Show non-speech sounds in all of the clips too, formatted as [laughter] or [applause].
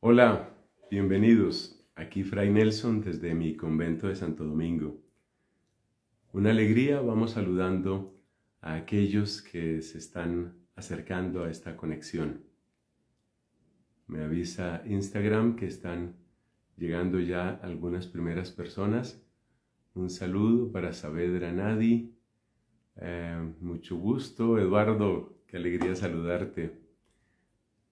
Hola, bienvenidos. Aquí Fray Nelson desde mi convento de Santo Domingo. Una alegría, vamos saludando a aquellos que se están acercando a esta conexión. Me avisa Instagram que están llegando ya algunas primeras personas. Un saludo para Sabedra Nadi. Eh, mucho gusto, Eduardo. Qué alegría saludarte.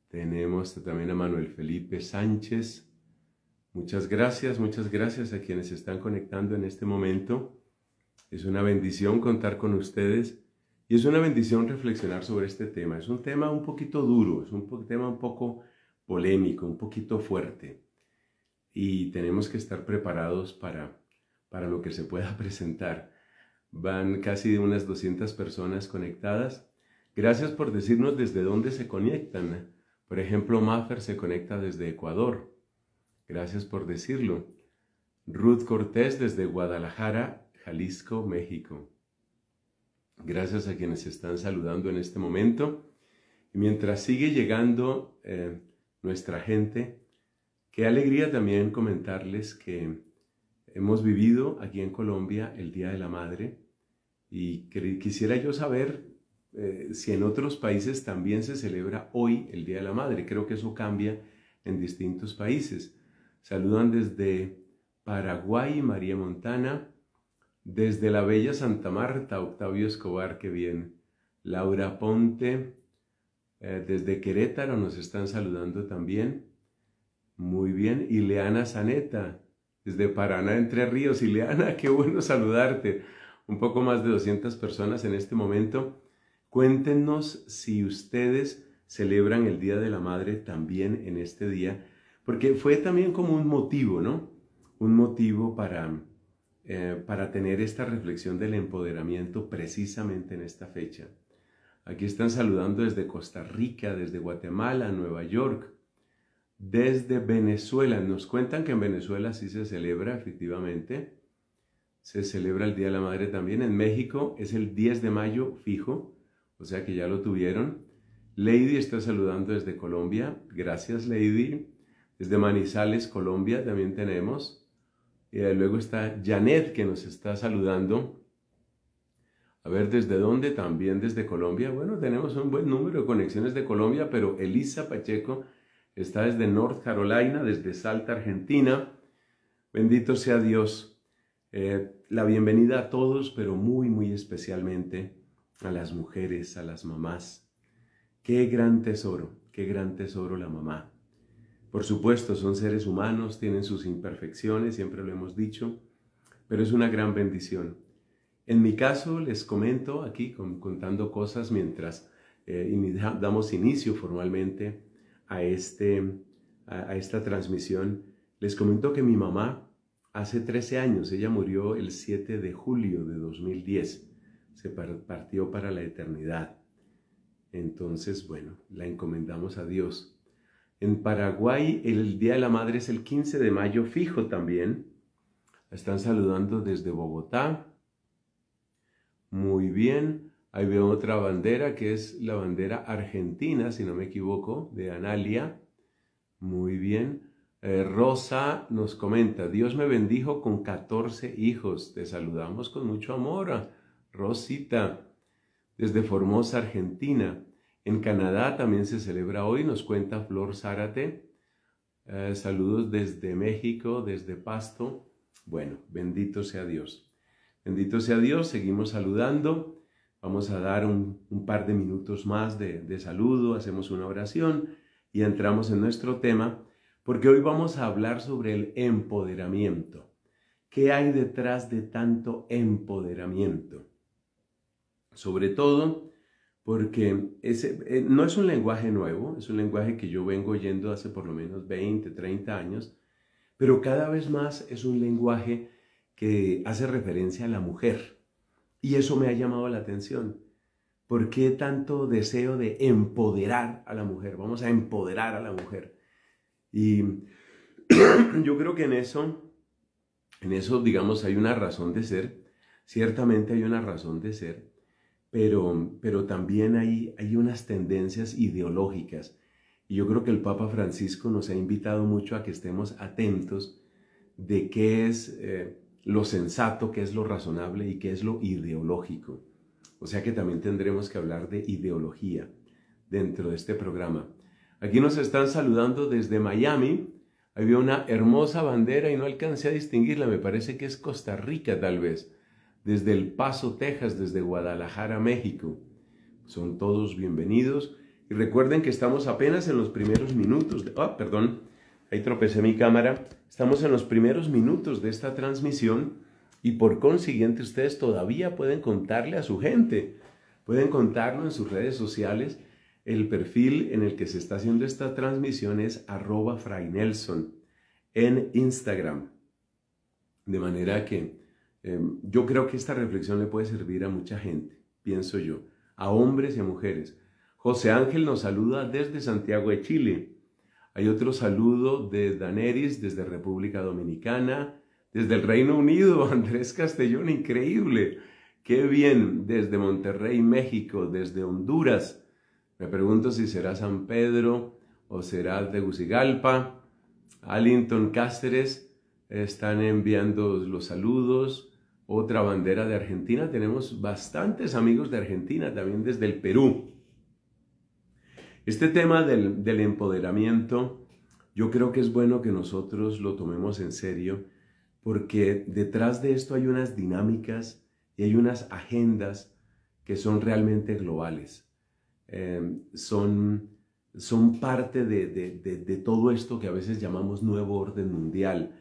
Tenemos también a Manuel Felipe Sánchez. Muchas gracias, muchas gracias a quienes se están conectando en este momento. Es una bendición contar con ustedes y es una bendición reflexionar sobre este tema. Es un tema un poquito duro, es un tema un poco polémico, un poquito fuerte. Y tenemos que estar preparados para, para lo que se pueda [laughs] presentar. Van casi unas 200 personas conectadas. Gracias por decirnos desde dónde se conectan por ejemplo, Maffer se conecta desde Ecuador. Gracias por decirlo. Ruth Cortés desde Guadalajara, Jalisco, México. Gracias a quienes están saludando en este momento. Y mientras sigue llegando eh, nuestra gente, qué alegría también comentarles que hemos vivido aquí en Colombia el Día de la Madre y quisiera yo saber eh, si en otros países también se celebra hoy el Día de la Madre. Creo que eso cambia en distintos países. Saludan desde Paraguay, María Montana, desde la bella Santa Marta, Octavio Escobar, qué bien. Laura Ponte, eh, desde Querétaro nos están saludando también. Muy bien. Ileana Saneta desde Paraná, Entre Ríos. Ileana, [laughs] qué bueno saludarte. Un poco más de 200 personas en este momento. Cuéntenos si ustedes celebran el Día de la Madre también en este día, porque fue también como un motivo, ¿no? Un motivo para, eh, para tener esta reflexión del empoderamiento precisamente en esta fecha. Aquí están saludando desde Costa Rica, desde Guatemala, Nueva York, desde Venezuela. Nos cuentan que en Venezuela sí se celebra, efectivamente. Se celebra el Día de la Madre también. En México es el 10 de mayo, fijo o sea que ya lo tuvieron. Lady está saludando desde Colombia, gracias Lady. Desde Manizales, Colombia también tenemos. Y eh, luego está Janet que nos está saludando. A ver, ¿desde dónde? También desde Colombia. Bueno, tenemos un buen número de conexiones de Colombia, pero Elisa Pacheco está desde North Carolina, desde Salta, Argentina. Bendito sea Dios. Eh, la bienvenida a todos, pero muy, muy especialmente a las mujeres, a las mamás. Qué gran tesoro, qué gran tesoro la mamá. Por supuesto, son seres humanos, tienen sus imperfecciones, siempre lo hemos dicho, pero es una gran bendición. En mi caso, les comento aquí contando cosas mientras eh, damos inicio formalmente a, este, a, a esta transmisión. Les comento que mi mamá hace 13 años, ella murió el 7 de julio de 2010 se partió para la eternidad. Entonces, bueno, la encomendamos a Dios. En Paraguay el Día de la Madre es el 15 de mayo fijo también. La están saludando desde Bogotá. Muy bien. Ahí veo otra bandera que es la bandera argentina, si no me equivoco, de Analia. Muy bien. Eh, Rosa nos comenta, Dios me bendijo con 14 hijos. Te saludamos con mucho amor. Rosita, desde Formosa, Argentina. En Canadá también se celebra hoy, nos cuenta Flor Zárate. Eh, saludos desde México, desde Pasto. Bueno, bendito sea Dios. Bendito sea Dios, seguimos saludando. Vamos a dar un, par de minutos más de saludo, hacemos una oración y entramos en nuestro tema, porque hoy vamos a hablar sobre el empoderamiento. ¿Qué hay detrás de tanto empoderamiento? Sobre todo porque eh, no es un lenguaje nuevo, es un lenguaje que yo vengo oyendo hace por lo menos 20, 30 años, pero cada vez más es un lenguaje que hace referencia a la mujer. Y eso me ha llamado la atención. ¿Por qué tanto deseo de empoderar a la mujer? Vamos a empoderar a la mujer. Y [clears throat] yo creo que en eso, en eso, digamos, hay una razón de ser. Ciertamente hay una razón de ser pero, también hay, hay unas tendencias ideológicas. Y yo creo que el Papa Francisco nos ha invitado mucho a que estemos atentos de qué es eh, lo sensato, qué es lo razonable y qué es lo ideológico. O sea que también tendremos que hablar de ideología dentro de este programa. Aquí nos están saludando desde Miami. Había una hermosa bandera y no alcancé a distinguirla. Me parece que es Costa Rica tal vez desde El Paso, Texas, desde Guadalajara, México. Son todos bienvenidos. Y recuerden que estamos apenas en los primeros minutos. De, oh, perdón, ahí tropecé mi cámara. Estamos en los primeros minutos de esta transmisión y por consiguiente ustedes todavía pueden contarle a su gente. Pueden contarlo en sus redes sociales. El perfil en el que se está haciendo esta transmisión es arroba nelson en Instagram. De manera que Em, yo creo que esta reflexión le puede servir a mucha gente, pienso yo, a hombres y a mujeres. José Ángel nos saluda desde Santiago de Chile. Hay otro saludo de Daneris desde República Dominicana, desde el Reino Unido, [laughs] Andrés Castellón, increíble. Qué bien, desde Monterrey, México, desde Honduras. Me pregunto si será San Pedro o será Tegucigalpa. Allington Cáceres están enviando los saludos otra bandera de Argentina. Tenemos bastantes amigos de Argentina, también desde el Perú. Este tema del, empoderamiento, yo creo que es bueno que nosotros lo tomemos en serio, porque detrás de esto hay unas dinámicas y hay unas agendas que son realmente globales. Eh, son, son parte de, de todo esto que a veces llamamos nuevo orden mundial.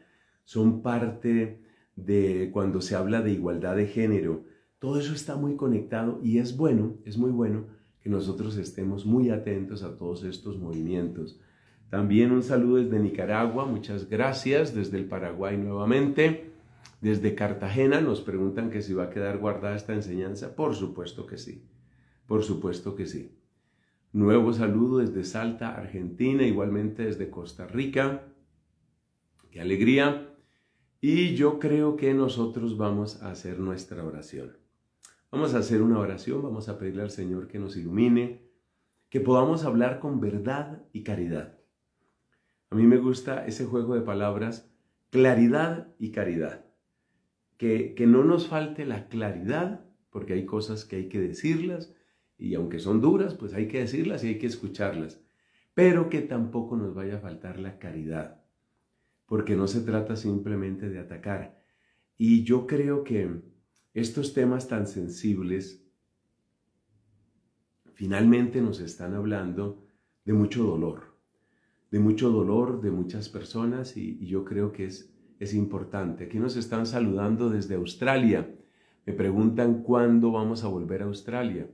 Son parte de cuando se habla de igualdad de género, todo eso está muy conectado y es bueno, es muy bueno que nosotros estemos muy atentos a todos estos movimientos. También un saludo desde Nicaragua, muchas gracias, desde el Paraguay nuevamente, desde Cartagena nos preguntan que si va a quedar guardada esta enseñanza, por supuesto que sí, por supuesto que sí. Nuevo saludo desde Salta, Argentina, igualmente desde Costa Rica, qué alegría. Y yo creo que nosotros vamos a hacer nuestra oración. Vamos a hacer una oración, vamos a pedirle al Señor que nos ilumine, que podamos hablar con verdad y caridad. A mí me gusta ese juego de palabras, claridad y caridad. Que, que no nos falte la claridad, porque hay cosas que hay que decirlas, y aunque son duras, pues hay que decirlas y hay que escucharlas, pero que tampoco nos vaya a faltar la caridad porque no se trata simplemente de atacar. Y yo creo que estos temas tan sensibles finalmente nos están hablando de mucho dolor, de mucho dolor de muchas personas y, yo creo que es, es importante. Aquí nos están saludando desde Australia. Me preguntan cuándo vamos a volver a Australia.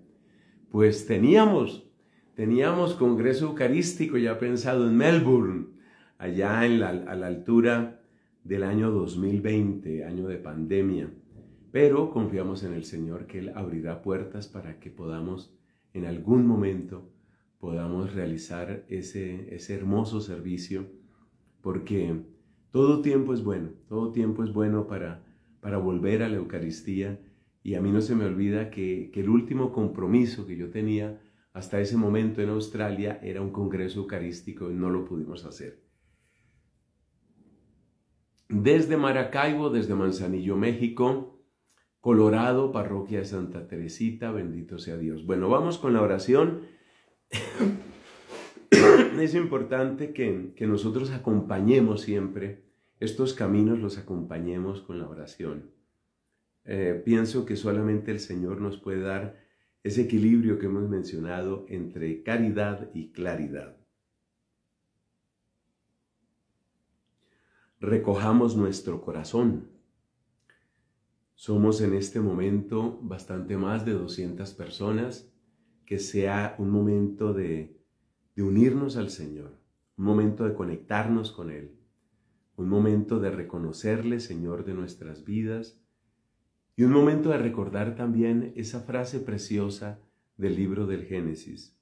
Pues teníamos, teníamos Congreso Eucarístico ya pensado en Melbourne, allá a la altura del año 2020, año de pandemia. Pero confiamos en el Señor que Él abrirá puertas para que podamos en algún momento podamos realizar ese, ese hermoso servicio, porque todo tiempo es bueno, todo tiempo es bueno para, para volver a la Eucaristía. Y a mí no se me olvida que el último compromiso que yo tenía hasta ese momento en Australia era un congreso eucarístico y no lo pudimos hacer desde Maracaibo, desde Manzanillo, México, Colorado, parroquia de Santa Teresita, bendito sea Dios. Bueno, vamos con la oración. [coughs] es importante que, nosotros acompañemos siempre estos caminos, los acompañemos con la oración. Eh, pienso que solamente el Señor nos puede dar ese equilibrio que hemos mencionado entre caridad y claridad. recojamos nuestro corazón. Somos en este momento bastante más de 200 personas, que sea un momento de, de unirnos al Señor, un momento de conectarnos con Él, un momento de reconocerle Señor de nuestras vidas y un momento de recordar también esa frase preciosa del libro del Génesis.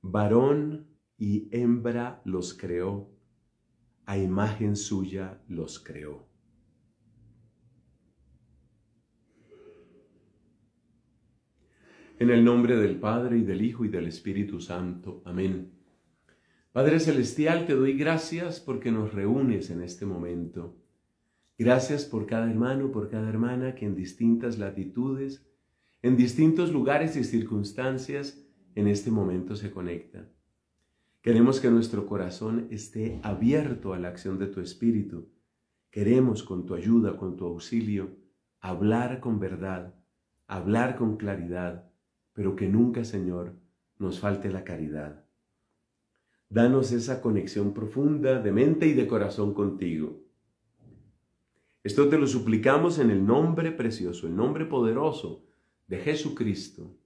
Varón y hembra los creó a imagen suya los creó. En el nombre del Padre y del Hijo y del Espíritu Santo. Amén. Padre Celestial, te doy gracias porque nos reúnes en este momento. Gracias por cada hermano, por cada hermana que en distintas latitudes, en distintos lugares y circunstancias, en este momento se conecta. Queremos que nuestro corazón esté abierto a la acción de tu Espíritu. Queremos con tu ayuda, con tu auxilio, hablar con verdad, hablar con claridad, pero que nunca, Señor, nos falte la caridad. Danos esa conexión profunda de mente y de corazón contigo. Esto te lo suplicamos en el nombre precioso, el nombre poderoso de Jesucristo.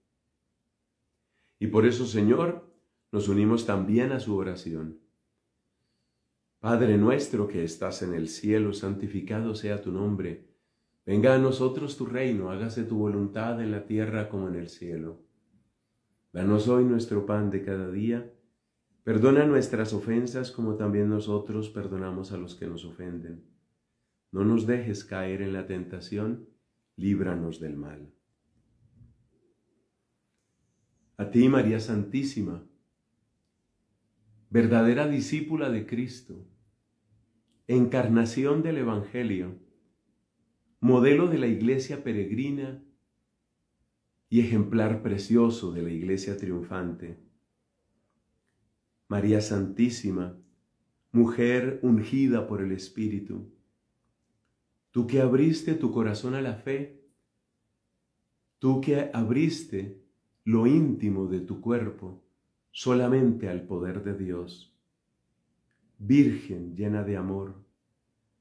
Y por eso, Señor, nos unimos también a su oración. Padre nuestro que estás en el cielo, santificado sea tu nombre. Venga a nosotros tu reino, hágase tu voluntad en la tierra como en el cielo. Danos hoy nuestro pan de cada día. Perdona nuestras ofensas como también nosotros perdonamos a los que nos ofenden. No nos dejes caer en la tentación, líbranos del mal. A ti, María Santísima, verdadera discípula de Cristo, encarnación del Evangelio, modelo de la iglesia peregrina y ejemplar precioso de la iglesia triunfante. María Santísima, mujer ungida por el Espíritu, tú que abriste tu corazón a la fe, tú que abriste lo íntimo de tu cuerpo, solamente al poder de Dios. Virgen llena de amor,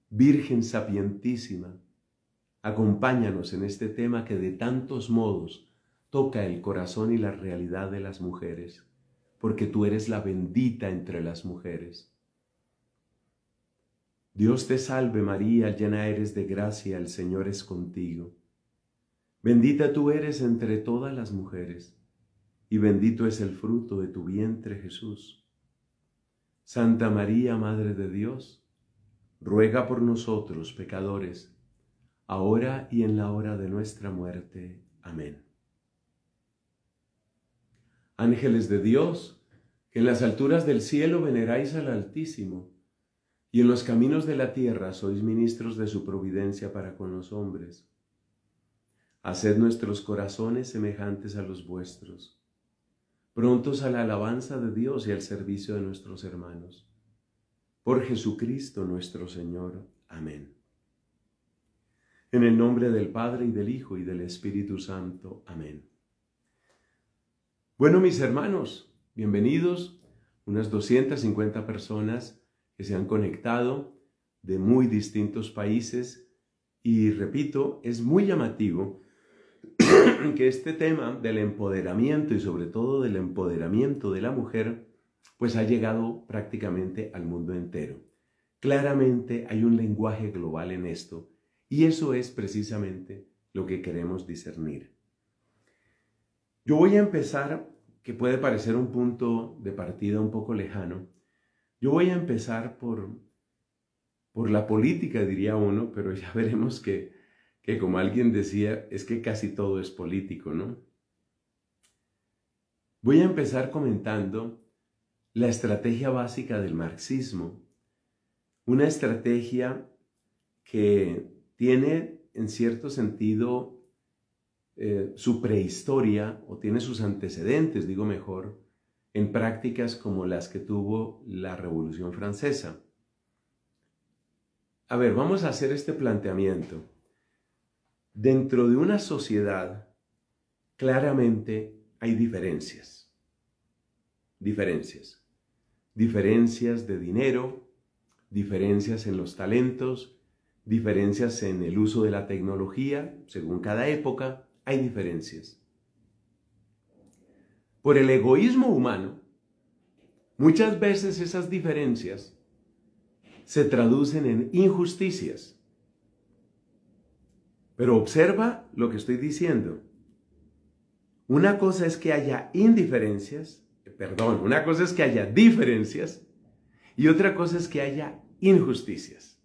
Virgen sapientísima, acompáñanos en este tema que de tantos modos toca el corazón y la realidad de las mujeres, porque tú eres la bendita entre las mujeres. Dios te salve María, llena eres de gracia, el Señor es contigo. Bendita tú eres entre todas las mujeres y bendito es el fruto de tu vientre Jesús. Santa María, Madre de Dios, ruega por nosotros pecadores, ahora y en la hora de nuestra muerte. Amén. Ángeles de Dios, que en las alturas del cielo veneráis al Altísimo, y en los caminos de la tierra sois ministros de su providencia para con los hombres. Haced nuestros corazones semejantes a los vuestros prontos a la alabanza de Dios y al servicio de nuestros hermanos. Por Jesucristo nuestro Señor. Amén. En el nombre del Padre y del Hijo y del Espíritu Santo. Amén. Bueno, mis hermanos, bienvenidos. Unas 250 personas que se han conectado de muy distintos países. Y repito, es muy llamativo [coughs] que este tema del empoderamiento y sobre todo del empoderamiento de la mujer, pues ha llegado prácticamente al mundo entero. Claramente hay un lenguaje global en esto y eso es precisamente lo que queremos discernir. Yo voy a empezar, que puede parecer un punto de partida un poco lejano, yo voy a empezar por, por la política, diría uno, pero ya [laughs] veremos que que como alguien decía, es que casi todo es político, ¿no? Voy a empezar comentando la estrategia básica del marxismo, una estrategia que tiene en cierto sentido eh, su prehistoria o tiene sus antecedentes, digo mejor, en prácticas como las que tuvo la Revolución Francesa. A ver, vamos a hacer este planteamiento dentro de una sociedad claramente hay diferencias. Diferencias. Diferencias de dinero, diferencias en los talentos, diferencias en el uso de la tecnología, según cada época, hay diferencias. Por el egoísmo humano, muchas veces esas diferencias se traducen en injusticias pero observa lo que estoy diciendo. Una cosa es que haya indiferencias, perdón, una cosa es que haya diferencias y otra cosa es que haya injusticias.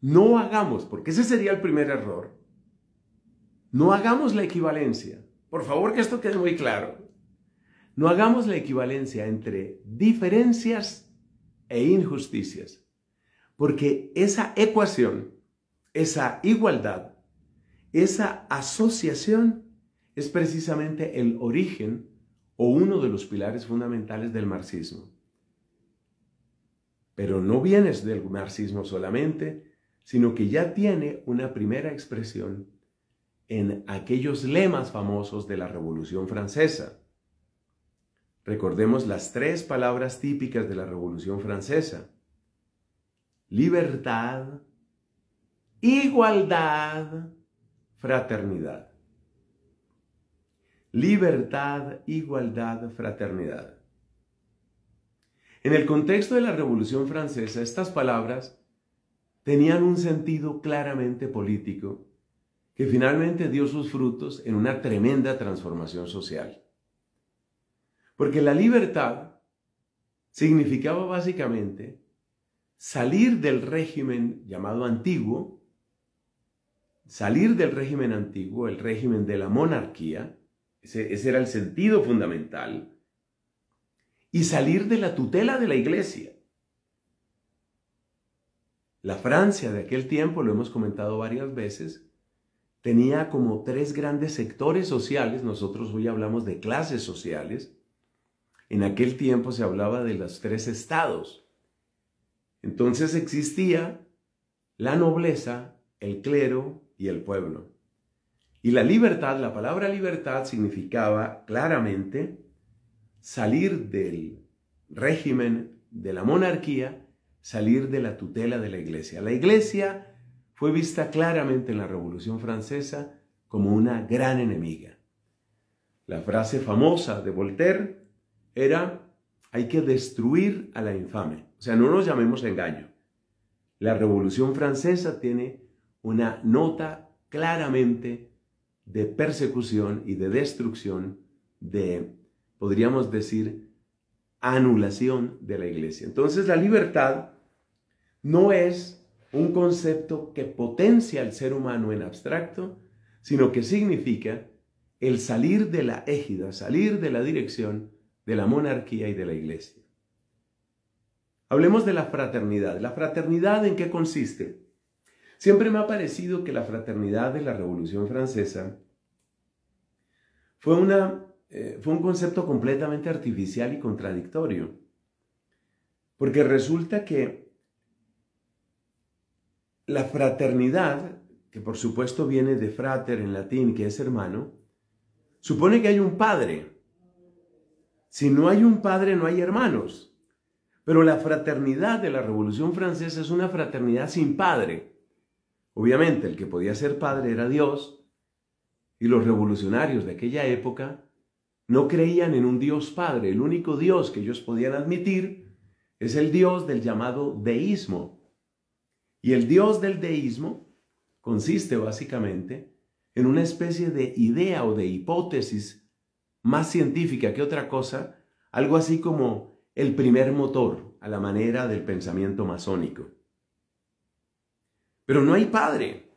No hagamos, porque ese sería el primer error, no hagamos la equivalencia. Por favor, que esto quede muy claro. No hagamos la equivalencia entre diferencias e injusticias, porque esa ecuación esa igualdad, esa asociación es precisamente el origen o uno de los pilares fundamentales del marxismo. Pero no vienes del marxismo solamente, sino que ya tiene una primera expresión en aquellos lemas famosos de la Revolución Francesa. Recordemos las tres palabras típicas de la Revolución Francesa. Libertad, igualdad, fraternidad. Libertad, igualdad, fraternidad. En el contexto de la Revolución Francesa, estas palabras tenían un sentido claramente político que finalmente dio sus frutos en una tremenda transformación social. Porque la libertad significaba básicamente salir del régimen llamado antiguo salir del régimen antiguo, el régimen de la monarquía, ese, era el sentido fundamental, y salir de la tutela de la iglesia. La Francia de aquel tiempo, lo hemos comentado varias veces, tenía como tres grandes sectores sociales, nosotros hoy hablamos de clases sociales, en aquel tiempo se hablaba de los tres estados. Entonces existía la nobleza, el clero y el pueblo. Y la libertad, la palabra libertad significaba claramente salir del régimen de la monarquía, salir de la tutela de la iglesia. La iglesia fue vista claramente en la Revolución Francesa como una gran enemiga. La frase famosa de Voltaire era, hay que destruir a la infame. O sea, no nos llamemos engaño. La Revolución Francesa tiene una nota claramente de persecución y de destrucción, de, podríamos decir, anulación de la iglesia. Entonces la libertad no es un concepto que potencia al ser humano en abstracto, sino que significa el salir de la égida, salir de la dirección de la monarquía y de la iglesia. Hablemos de la fraternidad. ¿La fraternidad en qué consiste? Siempre me ha parecido que la fraternidad de la Revolución Francesa fue, una, eh, fue un concepto completamente artificial y contradictorio. Porque resulta que la fraternidad, que por supuesto viene de frater en latín, que es hermano, supone que hay un padre. Si no hay un padre, no hay hermanos. Pero la fraternidad de la Revolución Francesa es una fraternidad sin padre. Obviamente el que podía ser padre era Dios y los revolucionarios de aquella época no creían en un Dios Padre. El único Dios que ellos podían admitir es el Dios del llamado deísmo. Y el Dios del deísmo consiste básicamente en una especie de idea o de hipótesis más científica que otra cosa, algo así como el primer motor a la manera del pensamiento masónico. Pero no hay padre.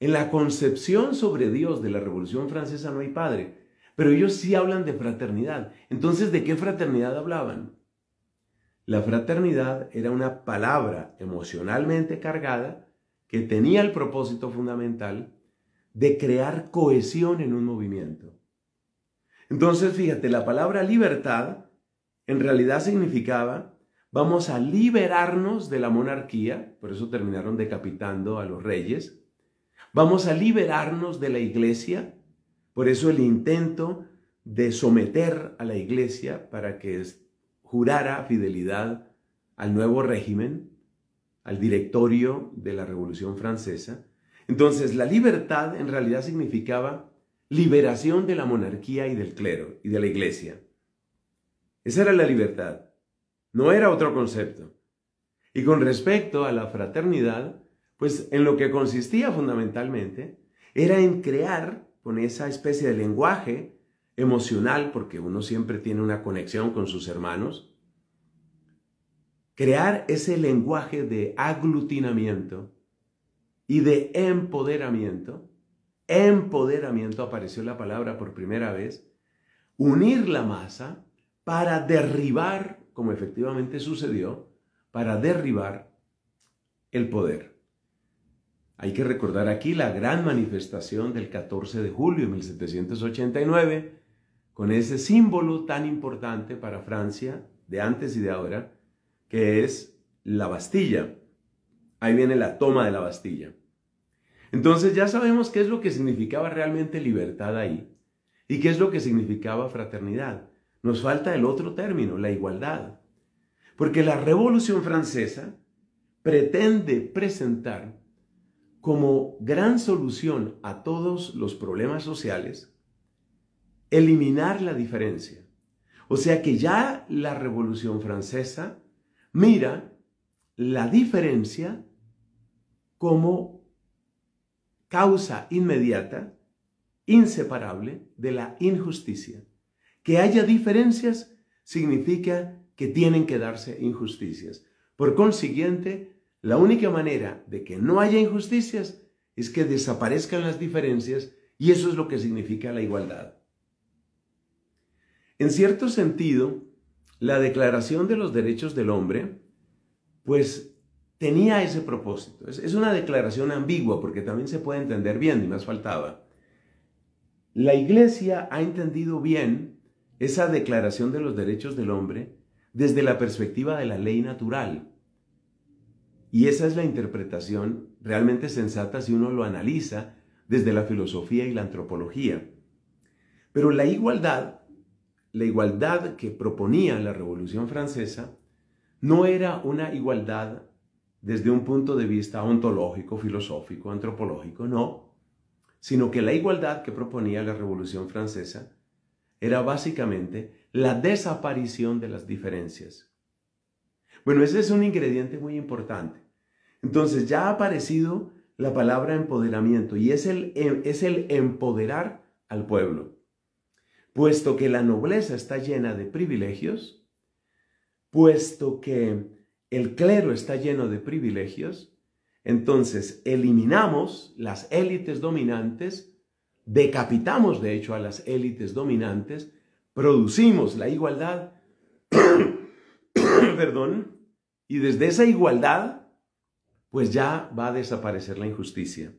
En la concepción sobre Dios de la Revolución Francesa no hay padre. Pero ellos sí hablan de fraternidad. Entonces, ¿de qué fraternidad hablaban? La fraternidad era una palabra emocionalmente cargada que tenía el propósito fundamental de crear cohesión en un movimiento. Entonces, fíjate, la palabra libertad en realidad significaba vamos a liberarnos de la monarquía, por eso terminaron decapitando a los reyes, vamos a liberarnos de la iglesia, por eso el intento de someter a la iglesia para que jurara fidelidad al nuevo régimen, al directorio de la Revolución Francesa. Entonces la libertad en realidad significaba liberación de la monarquía y del clero y de la iglesia. Esa era la libertad no era otro concepto. Y con respecto a la fraternidad, pues en lo que consistía fundamentalmente era en crear con esa especie de lenguaje emocional, porque uno siempre tiene una conexión con sus hermanos, crear ese lenguaje de aglutinamiento y de empoderamiento. Empoderamiento apareció la palabra por primera vez. Unir la masa para derribar como efectivamente sucedió, para derribar el poder. Hay que recordar aquí la gran manifestación del 14 de julio de 1789, con ese símbolo tan importante para Francia de antes y de ahora, que es la Bastilla. Ahí viene la toma de la Bastilla. Entonces ya sabemos qué es lo que significaba realmente libertad ahí y qué es lo que significaba fraternidad. Nos falta el otro término, la igualdad. Porque la Revolución Francesa pretende presentar como gran solución a todos los problemas sociales eliminar la diferencia. O sea que ya la Revolución Francesa mira la diferencia como causa inmediata, inseparable de la injusticia. Que haya diferencias significa que tienen que darse injusticias. Por consiguiente, la única manera de que no haya injusticias es que desaparezcan las diferencias y eso es lo que significa la igualdad. En cierto sentido, la Declaración de los Derechos del Hombre, pues tenía ese propósito. Es, una declaración ambigua porque también se puede entender bien y más faltaba. La Iglesia ha entendido bien esa declaración de los derechos del hombre desde la perspectiva de la ley natural. Y esa es la interpretación realmente sensata si uno lo analiza desde la filosofía y la antropología. Pero la igualdad, la igualdad que proponía la Revolución Francesa, no era una igualdad desde un punto de vista ontológico, filosófico, antropológico, no, sino que la igualdad que proponía la Revolución Francesa era básicamente la desaparición de las diferencias. Bueno, ese es un ingrediente muy importante. Entonces ya ha aparecido la palabra empoderamiento y es el, em, es el empoderar al pueblo. Puesto que la nobleza está llena de privilegios, puesto que el clero está lleno de privilegios, entonces eliminamos las élites dominantes decapitamos de hecho a las élites dominantes, producimos la igualdad, [coughs] perdón, y desde esa igualdad, pues ya va a desaparecer la injusticia.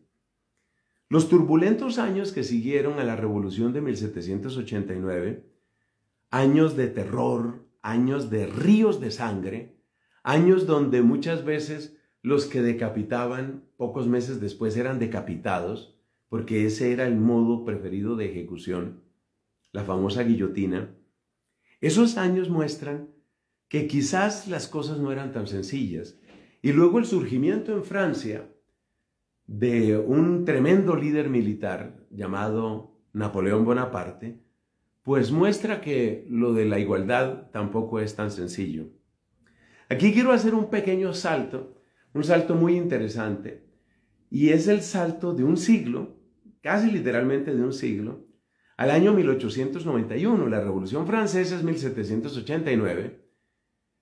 Los turbulentos años que siguieron a la revolución de 1789, años de terror, años de ríos de sangre, años donde muchas veces los que decapitaban pocos meses después eran decapitados, porque ese era el modo preferido de ejecución, la famosa guillotina, esos años muestran que quizás las cosas no eran tan sencillas. Y luego el surgimiento en Francia de un tremendo líder militar llamado Napoleón Bonaparte, pues muestra que lo de la igualdad tampoco es tan sencillo. Aquí quiero hacer un pequeño salto, un salto muy interesante, y es el salto de un siglo casi literalmente de un siglo, al año 1891. La Revolución Francesa es 1789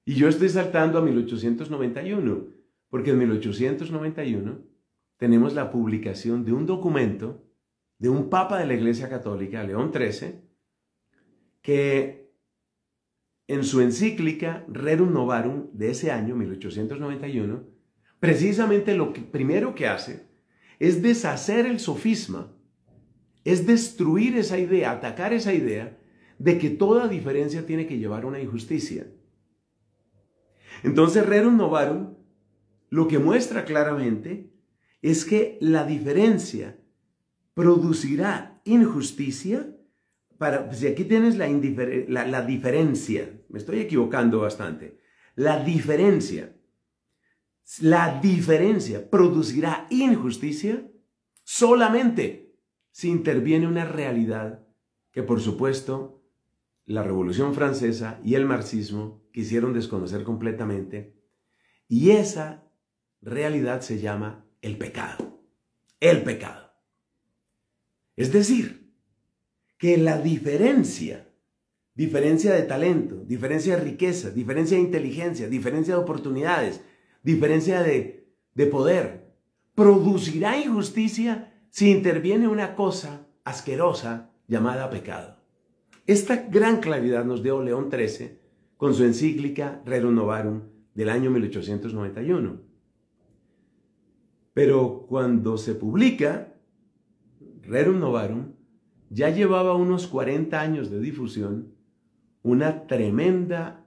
y yo estoy saltando a 1891, porque en 1891 tenemos la publicación de un documento de un papa de la Iglesia Católica, León XIII, que en su encíclica Rerum Novarum de ese año, 1891, precisamente lo primero que hace es deshacer el sofisma, es destruir esa idea, atacar esa idea de que toda diferencia tiene que llevar a una injusticia. Entonces, Rerum Novarum lo que muestra claramente es que la diferencia producirá injusticia. Para, si pues, aquí tienes la, la diferencia, me estoy equivocando bastante, la diferencia la diferencia producirá injusticia solamente si interviene una realidad que por supuesto la Revolución Francesa y el marxismo quisieron desconocer completamente. Y esa realidad se llama el pecado. El pecado. Es decir, que la diferencia, diferencia de talento, diferencia de riqueza, diferencia de inteligencia, diferencia de oportunidades, diferencia de, de poder. Producirá injusticia si interviene una cosa asquerosa llamada pecado. Esta gran claridad nos dio León XIII con su encíclica Rerum Novarum del año 1891. Pero cuando se publica Rerum Novarum, ya llevaba unos 40 años de difusión, una tremenda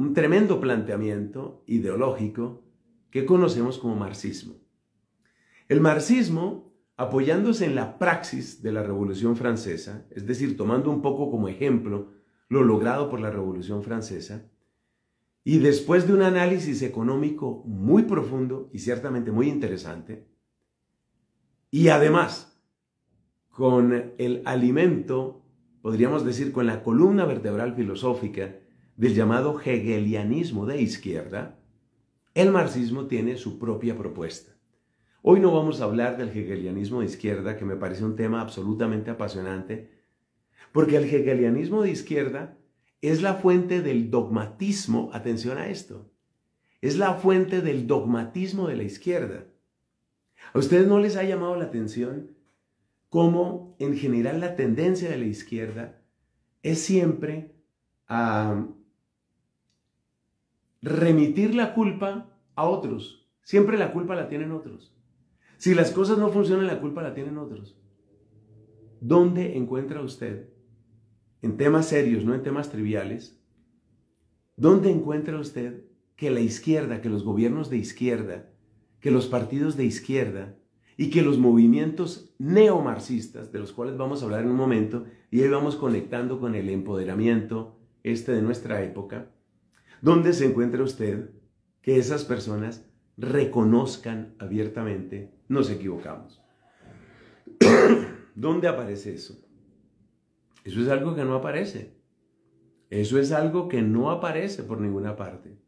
un tremendo planteamiento ideológico que conocemos como marxismo. El marxismo, apoyándose en la praxis de la Revolución Francesa, es decir, tomando un poco como ejemplo lo logrado por la Revolución Francesa, y después de un análisis económico muy profundo y ciertamente muy interesante, y además con el alimento, podríamos decir, con la columna vertebral filosófica del llamado hegelianismo de izquierda, el marxismo tiene su propia propuesta. Hoy no vamos a hablar del hegelianismo de izquierda, que me parece un tema absolutamente apasionante, porque el hegelianismo de izquierda es la fuente del dogmatismo, atención a esto, es la fuente del dogmatismo de la izquierda. ¿A ustedes no les ha llamado la atención cómo en general la tendencia de la izquierda es siempre a remitir la culpa a otros. Siempre la culpa la tienen otros. Si las cosas no funcionan, la culpa la tienen otros. ¿Dónde encuentra usted, en temas serios, no en temas triviales, dónde encuentra usted que la izquierda, que los gobiernos de izquierda, que los partidos de izquierda y que los movimientos neomarxistas, de los cuales vamos a hablar en un momento, y ahí vamos conectando con el empoderamiento este de nuestra época, ¿Dónde se encuentra usted, que esas personas reconozcan abiertamente, nos equivocamos. [coughs] ¿Dónde aparece eso? Eso es algo que no aparece. Eso es algo que no aparece por ninguna parte.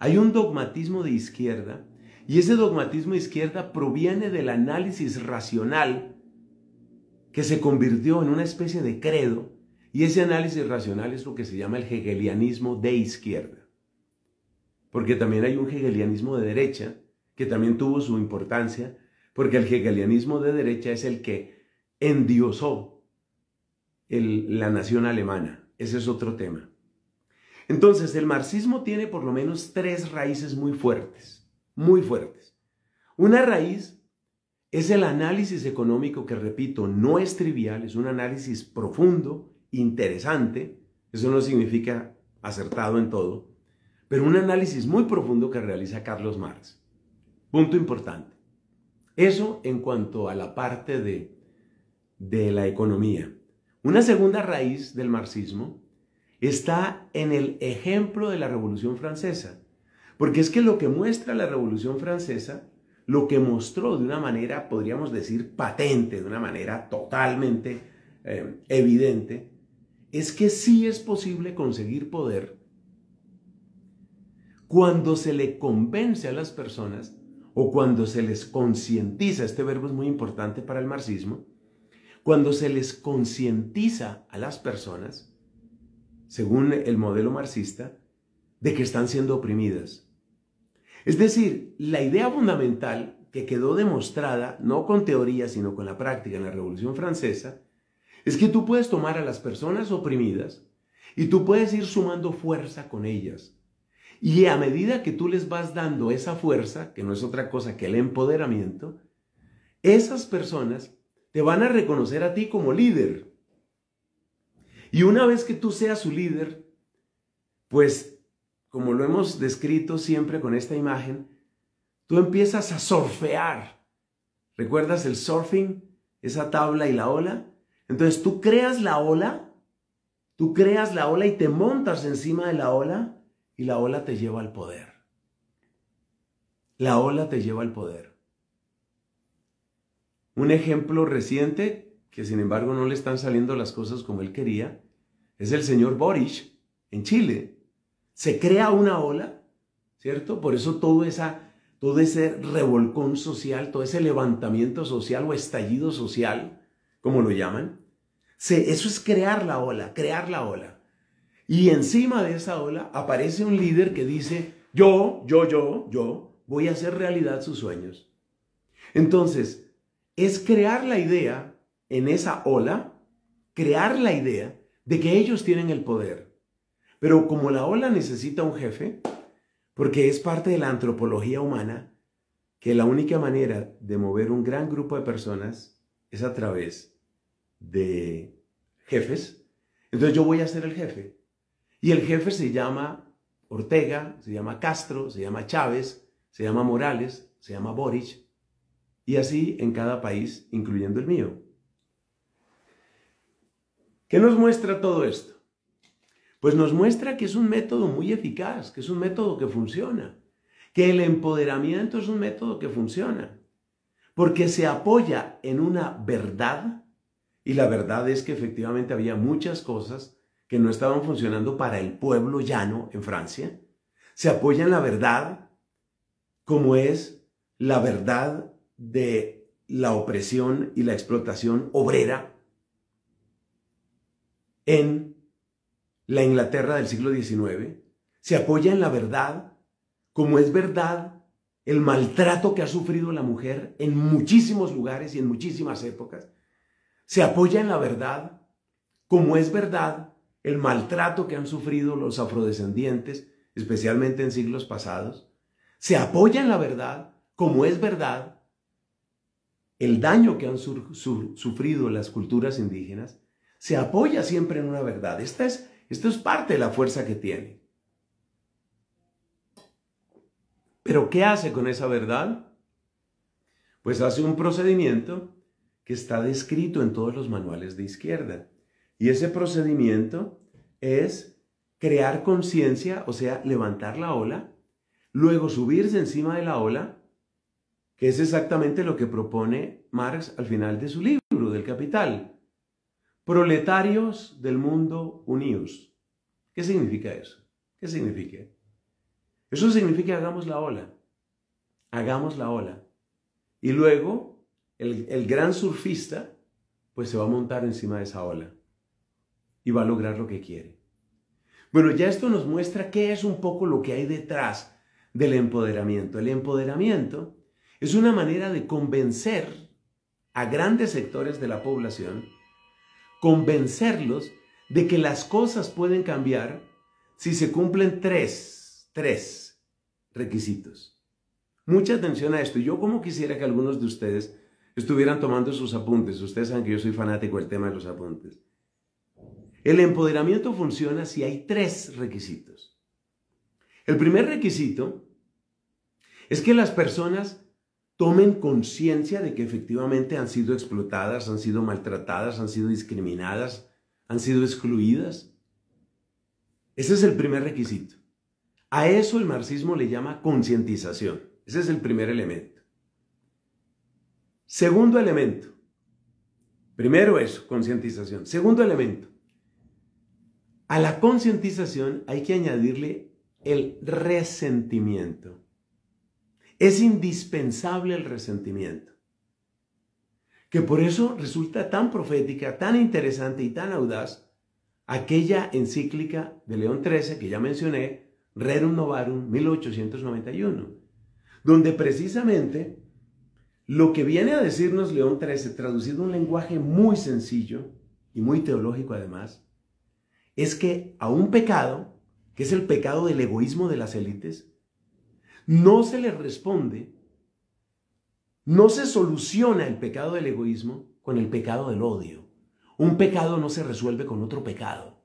Hay un dogmatismo de izquierda y ese dogmatismo izquierda proviene del análisis racional que se convirtió en una especie de credo y ese análisis racional es lo que se llama el hegelianismo de izquierda porque también hay un hegelianismo de derecha que también tuvo su importancia, porque el hegelianismo de derecha es el que endiosó la nación alemana. Ese es otro tema. Entonces, el marxismo tiene por lo menos tres raíces muy fuertes, muy fuertes. Una raíz es el análisis económico que, repito, no es trivial, es un análisis profundo, interesante. Eso no significa acertado en todo, pero un análisis muy profundo que realiza Carlos Marx. Punto importante. Eso en cuanto a la parte de, de la economía. Una segunda raíz del marxismo está en el ejemplo de la Revolución Francesa, porque es que lo que muestra la Revolución Francesa, lo que mostró de una manera, podríamos decir, patente, de una manera totalmente eh, evidente, es que sí es posible conseguir poder cuando se le convence a las personas o cuando se les concientiza, este verbo es muy importante para el marxismo, cuando se les concientiza a las personas, según el modelo marxista, de que están siendo oprimidas. Es decir, la idea fundamental que quedó demostrada, no con teoría, sino con la práctica en la Revolución Francesa, es que tú puedes tomar a las personas oprimidas y tú puedes ir sumando fuerza con ellas. Y a medida que tú les vas dando esa fuerza, que no es otra cosa que el empoderamiento, esas personas te van a reconocer a ti como líder. Y una vez que tú seas su líder, pues como lo hemos descrito siempre con esta imagen, tú empiezas a surfear. ¿Recuerdas el surfing? Esa tabla y la ola. Entonces tú creas la ola, tú creas la ola y te montas encima de la ola y la ola te lleva al poder. La ola te lleva al poder. Un ejemplo reciente, que sin embargo no le están saliendo las cosas como él quería, es el señor Boric en Chile. Se crea una ola, ¿cierto? Por eso todo, esa, todo ese revolcón social, todo ese levantamiento social o estallido social, como lo llaman, se, eso es crear la ola, crear la ola. Y encima de esa ola aparece un líder que dice, yo, yo, yo, yo, voy a hacer realidad sus sueños. Entonces, es crear la idea en esa ola, crear la idea de que ellos tienen el poder. Pero como la ola necesita un jefe, porque es parte de la antropología humana, que la única manera de mover un gran grupo de personas es a través de jefes, entonces yo voy a ser el jefe. Y el jefe se llama Ortega, se llama Castro, se llama Chávez, se llama Morales, se llama Boric, y así en cada país, incluyendo el mío. ¿Qué nos muestra todo esto? Pues nos muestra que es un método muy eficaz, que es un método que funciona, que el empoderamiento es un método que funciona, porque se apoya en una verdad, y la verdad es que efectivamente había muchas cosas que no estaban funcionando para el pueblo llano en Francia, se apoya en la verdad, como es la verdad de la opresión y la explotación obrera en la Inglaterra del siglo XIX, se apoya en la verdad, como es verdad el maltrato que ha sufrido la mujer en muchísimos lugares y en muchísimas épocas, se apoya en la verdad, como es verdad el maltrato que han sufrido los afrodescendientes, especialmente en siglos pasados, se apoya en la verdad, como es verdad, el daño que han sufrido las culturas indígenas, se apoya siempre en una verdad. Esta es, esto es parte de la fuerza que tiene. Pero ¿qué hace con esa verdad? Pues hace un procedimiento que está descrito en todos los manuales de izquierda y ese procedimiento es crear conciencia, o sea, levantar la ola, luego subirse encima de la ola, que es exactamente lo que propone Marx al final de su libro, del Capital. Proletarios del mundo unidos. ¿Qué significa eso? ¿Qué significa? Eso significa hagamos la ola. Hagamos la ola. Y luego el, el gran surfista pues se va a montar encima de esa ola y va a lograr lo que quiere. Bueno, ya esto nos muestra qué es un poco lo que hay detrás del empoderamiento. El empoderamiento es una manera de convencer a grandes sectores de la población, convencerlos de que las cosas pueden cambiar si se cumplen tres, tres requisitos. Mucha atención a esto. Yo como quisiera que algunos de ustedes estuvieran tomando sus apuntes. Ustedes saben que yo soy fanático del tema de los apuntes. El empoderamiento funciona si hay tres requisitos. El primer requisito es que las personas tomen conciencia de que efectivamente han sido explotadas, han sido maltratadas, han sido discriminadas, han sido excluidas. Ese es el primer requisito. A eso el marxismo le llama concientización. Ese es el primer elemento. Segundo elemento. Primero eso, concientización. Segundo elemento. A la concientización hay que añadirle el resentimiento. Es indispensable el resentimiento. Que por eso resulta tan profética, tan interesante y tan audaz aquella encíclica de León XIII que ya mencioné, Rerum Novarum 1891, donde precisamente lo que viene a decirnos León XIII, traducido en un lenguaje muy sencillo y muy teológico además, es que a un pecado, que es el pecado del egoísmo de las élites, no se le responde, no se soluciona el pecado del egoísmo con el pecado del odio. Un pecado no se resuelve con otro pecado.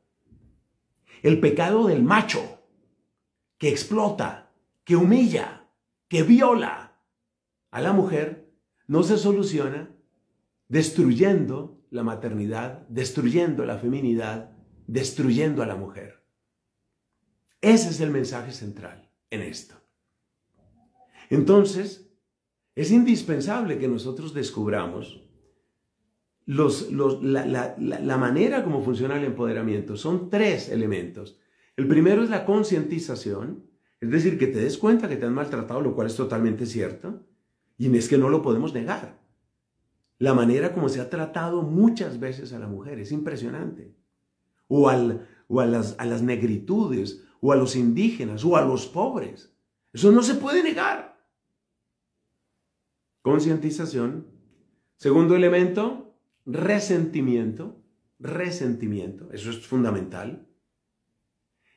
El pecado del macho, que explota, que humilla, que viola a la mujer, no se soluciona destruyendo la maternidad, destruyendo la feminidad, destruyendo a la mujer. Ese es el mensaje central en esto. Entonces, es indispensable que nosotros descubramos la, la manera como funciona el empoderamiento. Son tres elementos. El primero es la concientización, es decir, que te des cuenta que te han maltratado, lo cual es totalmente cierto, y es que no lo podemos negar. La manera como se ha tratado muchas veces a la mujer es impresionante o, a, las, a las negritudes, o a los indígenas, o a los pobres. Eso no se puede negar. Concientización. Segundo elemento, resentimiento. Resentimiento, eso es fundamental.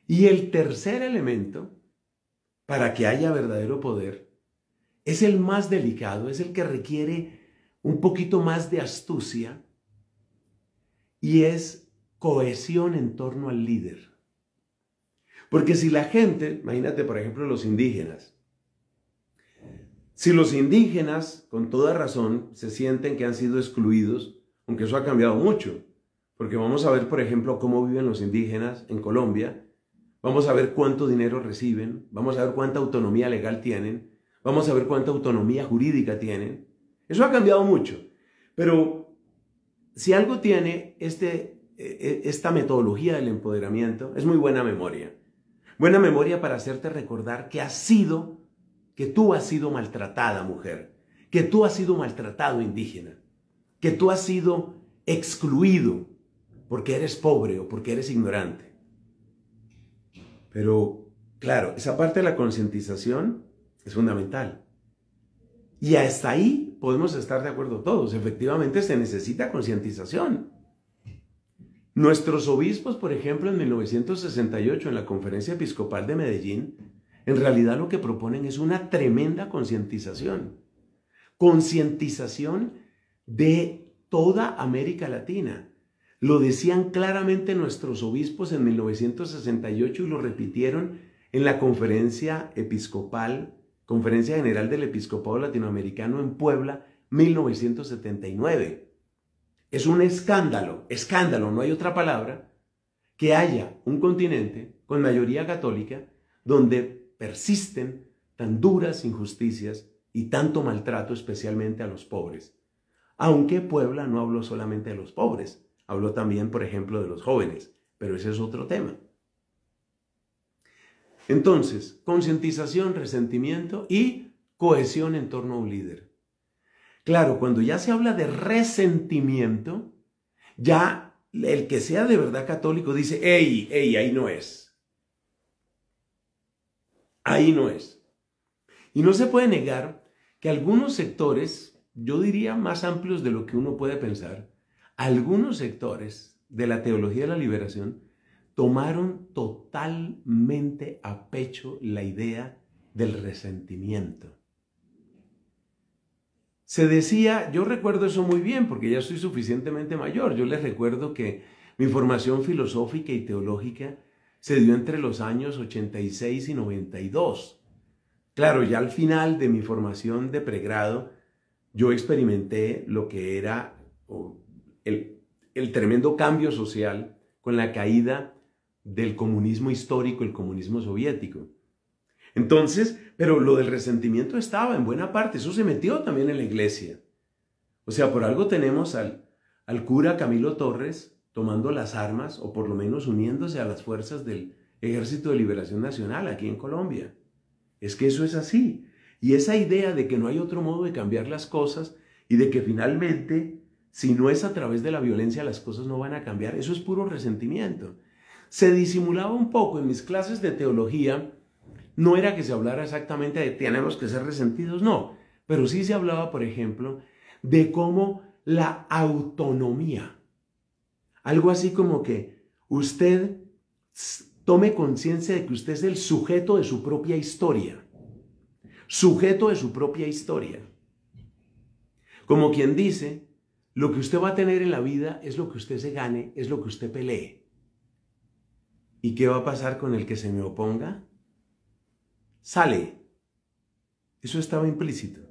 Y el tercer elemento, para que haya verdadero poder, es el más delicado, es el que requiere un poquito más de astucia y es cohesión en torno al líder. Porque si la gente, imagínate por ejemplo los indígenas, si los indígenas con toda razón se sienten que han sido excluidos, aunque eso ha cambiado mucho, porque vamos a ver por ejemplo cómo viven los indígenas en Colombia, vamos a ver cuánto dinero reciben, vamos a ver cuánta autonomía legal tienen, vamos a ver cuánta autonomía jurídica tienen, eso ha cambiado mucho, pero si algo tiene este e, e, esta metodología del empoderamiento es muy buena memoria. Buena memoria para hacerte recordar que has sido, que tú has sido maltratada mujer, que tú has sido maltratado indígena, que tú has sido excluido porque eres pobre o porque eres ignorante. Pero, claro, esa parte de la concientización es fundamental. Y hasta ahí podemos estar de acuerdo todos. Efectivamente se necesita concientización. Nuestros obispos, por ejemplo, en 1968, en la Conferencia Episcopal de Medellín, en realidad lo que proponen es una tremenda concientización. Concientización de toda América Latina. Lo decían claramente nuestros obispos en 1968 y lo repitieron en la Conferencia Episcopal, Conferencia General del Episcopado Latinoamericano en Puebla, 1979. Es un escándalo, escándalo, no hay otra palabra, que haya un continente con mayoría católica donde persisten tan duras injusticias y tanto maltrato especialmente a los pobres. Aunque Puebla no habló solamente de los pobres, habló también, por ejemplo, de los jóvenes, pero ese es otro tema. Entonces, concientización, resentimiento y cohesión en torno a un líder. Claro, cuando ya se habla de resentimiento, ya el que sea de verdad católico dice, ¡Ey, ey, ahí no es. Ahí no es. Y no se puede negar que algunos sectores, yo diría más amplios de lo que uno puede pensar, algunos sectores de la teología de la liberación tomaron totalmente a pecho la idea del resentimiento se decía, yo recuerdo eso muy bien porque ya soy suficientemente mayor, yo les recuerdo que mi formación filosófica y teológica se dio entre los años 86 y 92. Claro, ya al final de mi formación de pregrado, yo experimenté lo que era el, el tremendo cambio social con la caída del comunismo histórico, el comunismo soviético. Entonces, pero lo del resentimiento estaba en buena parte, eso se metió también en la iglesia. O sea, por algo tenemos al, al cura Camilo Torres tomando las armas o por lo menos uniéndose a las fuerzas del Ejército de Liberación Nacional aquí en Colombia. Es que eso es así. Y esa idea de que no hay otro modo de cambiar las cosas y de que finalmente, si no es a través de la violencia, las cosas no van a cambiar, eso es puro resentimiento. Se disimulaba un poco en mis clases de teología no era que se hablara exactamente de tenemos que ser resentidos, no, pero sí se hablaba, por ejemplo, de cómo la autonomía, algo así como que usted tome conciencia de que usted es el sujeto de su propia historia, sujeto de su propia historia. Como quien dice, lo que usted va a tener en la vida es lo que usted se gane, es lo que usted pelee. ¿Y qué va a pasar con el que se me oponga? sale. Eso estaba implícito.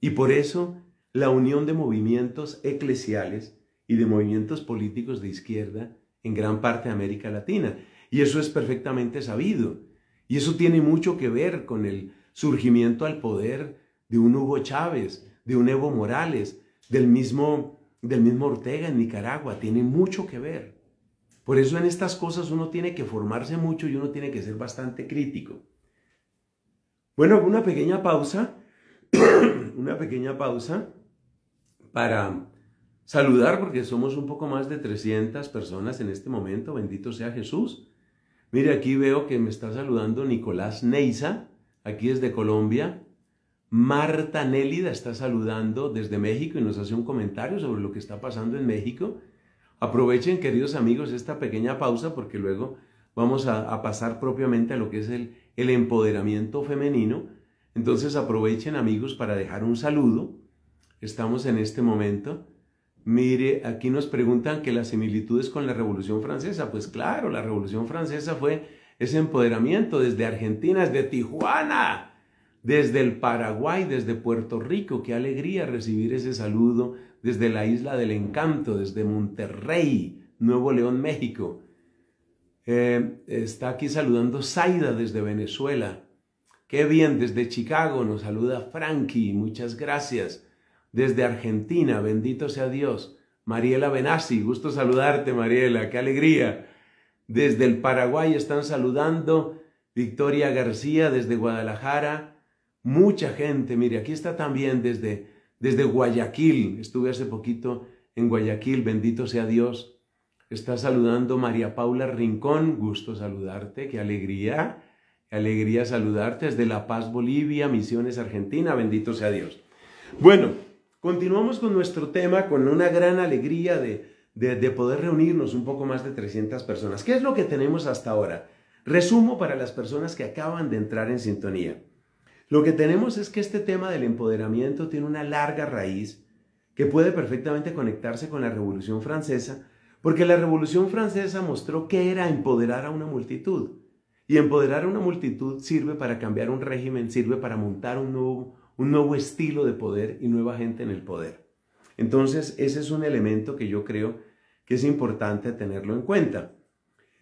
Y por eso la unión de movimientos eclesiales y de movimientos políticos de izquierda en gran parte de América Latina. Y eso es perfectamente sabido. Y eso tiene mucho que ver con el surgimiento al poder de un Hugo Chávez, de un Evo Morales, del mismo, del mismo Ortega en Nicaragua. Tiene mucho que ver. Por eso en estas cosas uno tiene que formarse mucho y uno tiene que ser bastante crítico. Bueno, una pequeña pausa, [coughs] una pequeña pausa para saludar, porque somos un poco más de 300 personas en este momento, bendito sea Jesús. Mire, aquí veo que me está saludando Nicolás Neiza, aquí desde Colombia. Marta Nélida está saludando desde México y nos hace un comentario sobre lo que está pasando en México. Aprovechen, queridos amigos, esta pequeña pausa porque luego vamos a, a pasar propiamente a lo que es el, el empoderamiento femenino. Entonces aprovechen amigos para dejar un saludo. Estamos en este momento. Mire, aquí nos preguntan que las similitudes con la Revolución Francesa. Pues claro, la Revolución Francesa fue ese empoderamiento desde Argentina, desde Tijuana, desde el Paraguay, desde Puerto Rico. Qué alegría recibir ese saludo desde la Isla del Encanto, desde Monterrey, Nuevo León, México. Eh, está aquí saludando Zaida desde Venezuela. Qué bien, desde Chicago nos saluda Frankie, muchas gracias. Desde Argentina, bendito sea Dios. Mariela Benassi, gusto saludarte Mariela, qué alegría. Desde el Paraguay están saludando Victoria García desde Guadalajara. Mucha gente, mire, aquí está también desde, desde Guayaquil. Estuve hace poquito en Guayaquil, bendito sea Dios está saludando María Paula Rincón, gusto saludarte, qué alegría, qué alegría saludarte desde La Paz, Bolivia, Misiones, Argentina, bendito sea Dios. Bueno, continuamos con nuestro tema con una gran alegría de, de poder reunirnos un poco más de 300 personas. ¿Qué es lo que tenemos hasta ahora? Resumo para las personas que acaban de entrar en sintonía. Lo que tenemos es que este tema del empoderamiento tiene una larga raíz que puede perfectamente conectarse con la Revolución Francesa, porque la Revolución Francesa mostró que era empoderar a una multitud. Y empoderar a una multitud sirve para cambiar un régimen, sirve para montar un nuevo, un nuevo estilo de poder y nueva gente en el poder. Entonces, ese es un elemento que yo creo que es importante tenerlo en cuenta.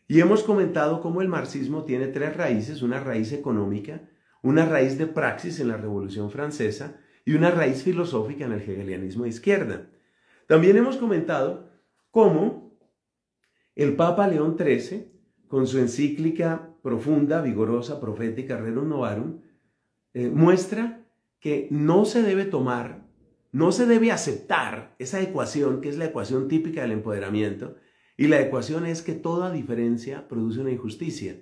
Y hemos comentado cómo el marxismo tiene tres raíces, una raíz económica, una raíz de praxis en la Revolución Francesa y una raíz filosófica en el hegelianismo de izquierda. También hemos comentado cómo el Papa León XIII, con su encíclica profunda, vigorosa, profética Rerum Novarum, eh, muestra que no se debe tomar, no se debe aceptar esa ecuación, que es la ecuación típica del empoderamiento, y la ecuación es que toda diferencia produce una injusticia.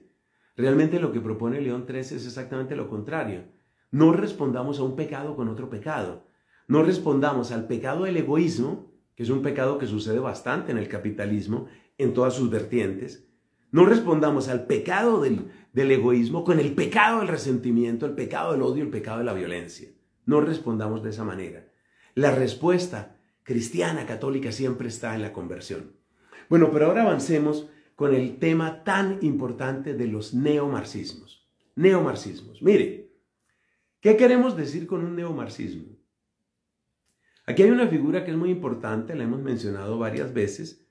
Realmente lo que propone León XIII es exactamente lo contrario. No respondamos a un pecado con otro pecado. No respondamos al pecado del egoísmo, que es un pecado que sucede bastante en el capitalismo, en todas sus vertientes. No respondamos al pecado del, egoísmo con el pecado del resentimiento, el pecado del odio, el pecado de la violencia. No respondamos de esa manera. La respuesta cristiana, católica, siempre está en la conversión. Bueno, pero ahora avancemos con el tema tan importante de los neomarcismos. Neomarxismos. Mire, ¿qué queremos decir con un neomarcismo? Aquí hay una figura que es muy importante, la hemos mencionado varias veces,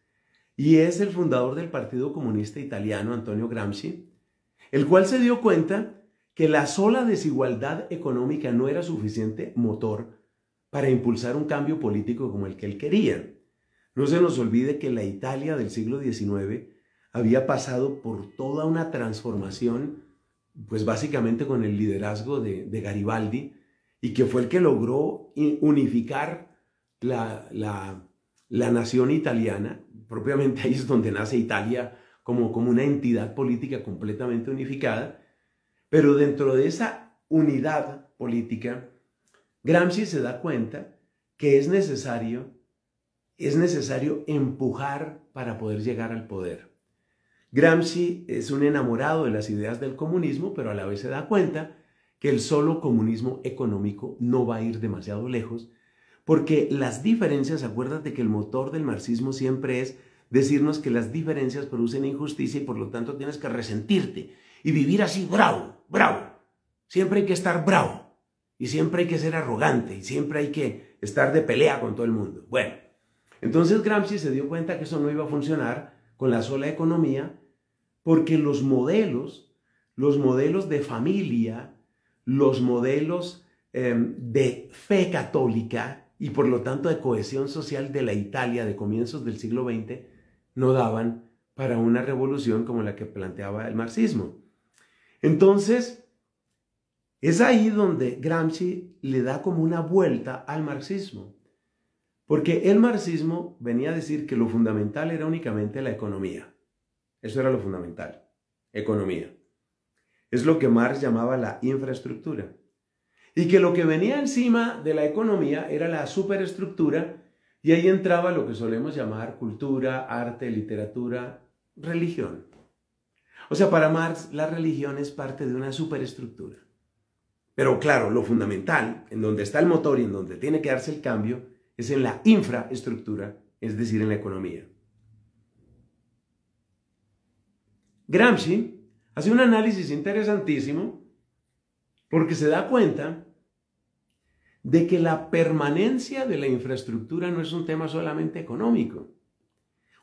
y es el fundador del Partido Comunista Italiano, Antonio Gramsci, el cual se dio cuenta que la sola desigualdad económica no era suficiente motor para impulsar un cambio político como el que él quería. No se nos olvide que la Italia del siglo XIX había pasado por toda una transformación, pues básicamente con el liderazgo de, Garibaldi, y que fue el que logró unificar la nación italiana propiamente ahí es donde nace Italia como, como una entidad política completamente unificada, pero dentro de esa unidad política, Gramsci se da cuenta que es necesario, es necesario empujar para poder llegar al poder. Gramsci es un enamorado de las ideas del comunismo, pero a la vez se da cuenta que el solo comunismo económico no va a ir demasiado lejos, porque las diferencias, acuérdate que el motor del marxismo siempre es decirnos que las diferencias producen injusticia y por lo tanto tienes que resentirte y vivir así bravo, bravo. Siempre hay que estar bravo y siempre hay que ser arrogante y siempre hay que estar de pelea con todo el mundo. Bueno, entonces Gramsci se dio cuenta que eso no iba a funcionar con la sola economía porque los modelos, los modelos de familia, los modelos em, de fe católica, y por lo tanto de cohesión social de la Italia de comienzos del siglo XX no daban para una revolución como la que planteaba el marxismo. Entonces, es ahí donde Gramsci le da como una vuelta al marxismo, porque el marxismo venía a decir que lo fundamental era únicamente la economía. Eso era lo fundamental, economía. Es lo que Marx llamaba la infraestructura. Y que lo que venía encima de la economía era la superestructura y ahí entraba lo que solemos llamar cultura, arte, literatura, religión. O sea, para Marx la religión es parte de una superestructura. Pero claro, lo fundamental, en donde está el motor y en donde tiene que darse el cambio, es en la infraestructura, es decir, en la economía. Gramsci hace un análisis interesantísimo porque se da cuenta de que la permanencia de la infraestructura no es un tema solamente económico.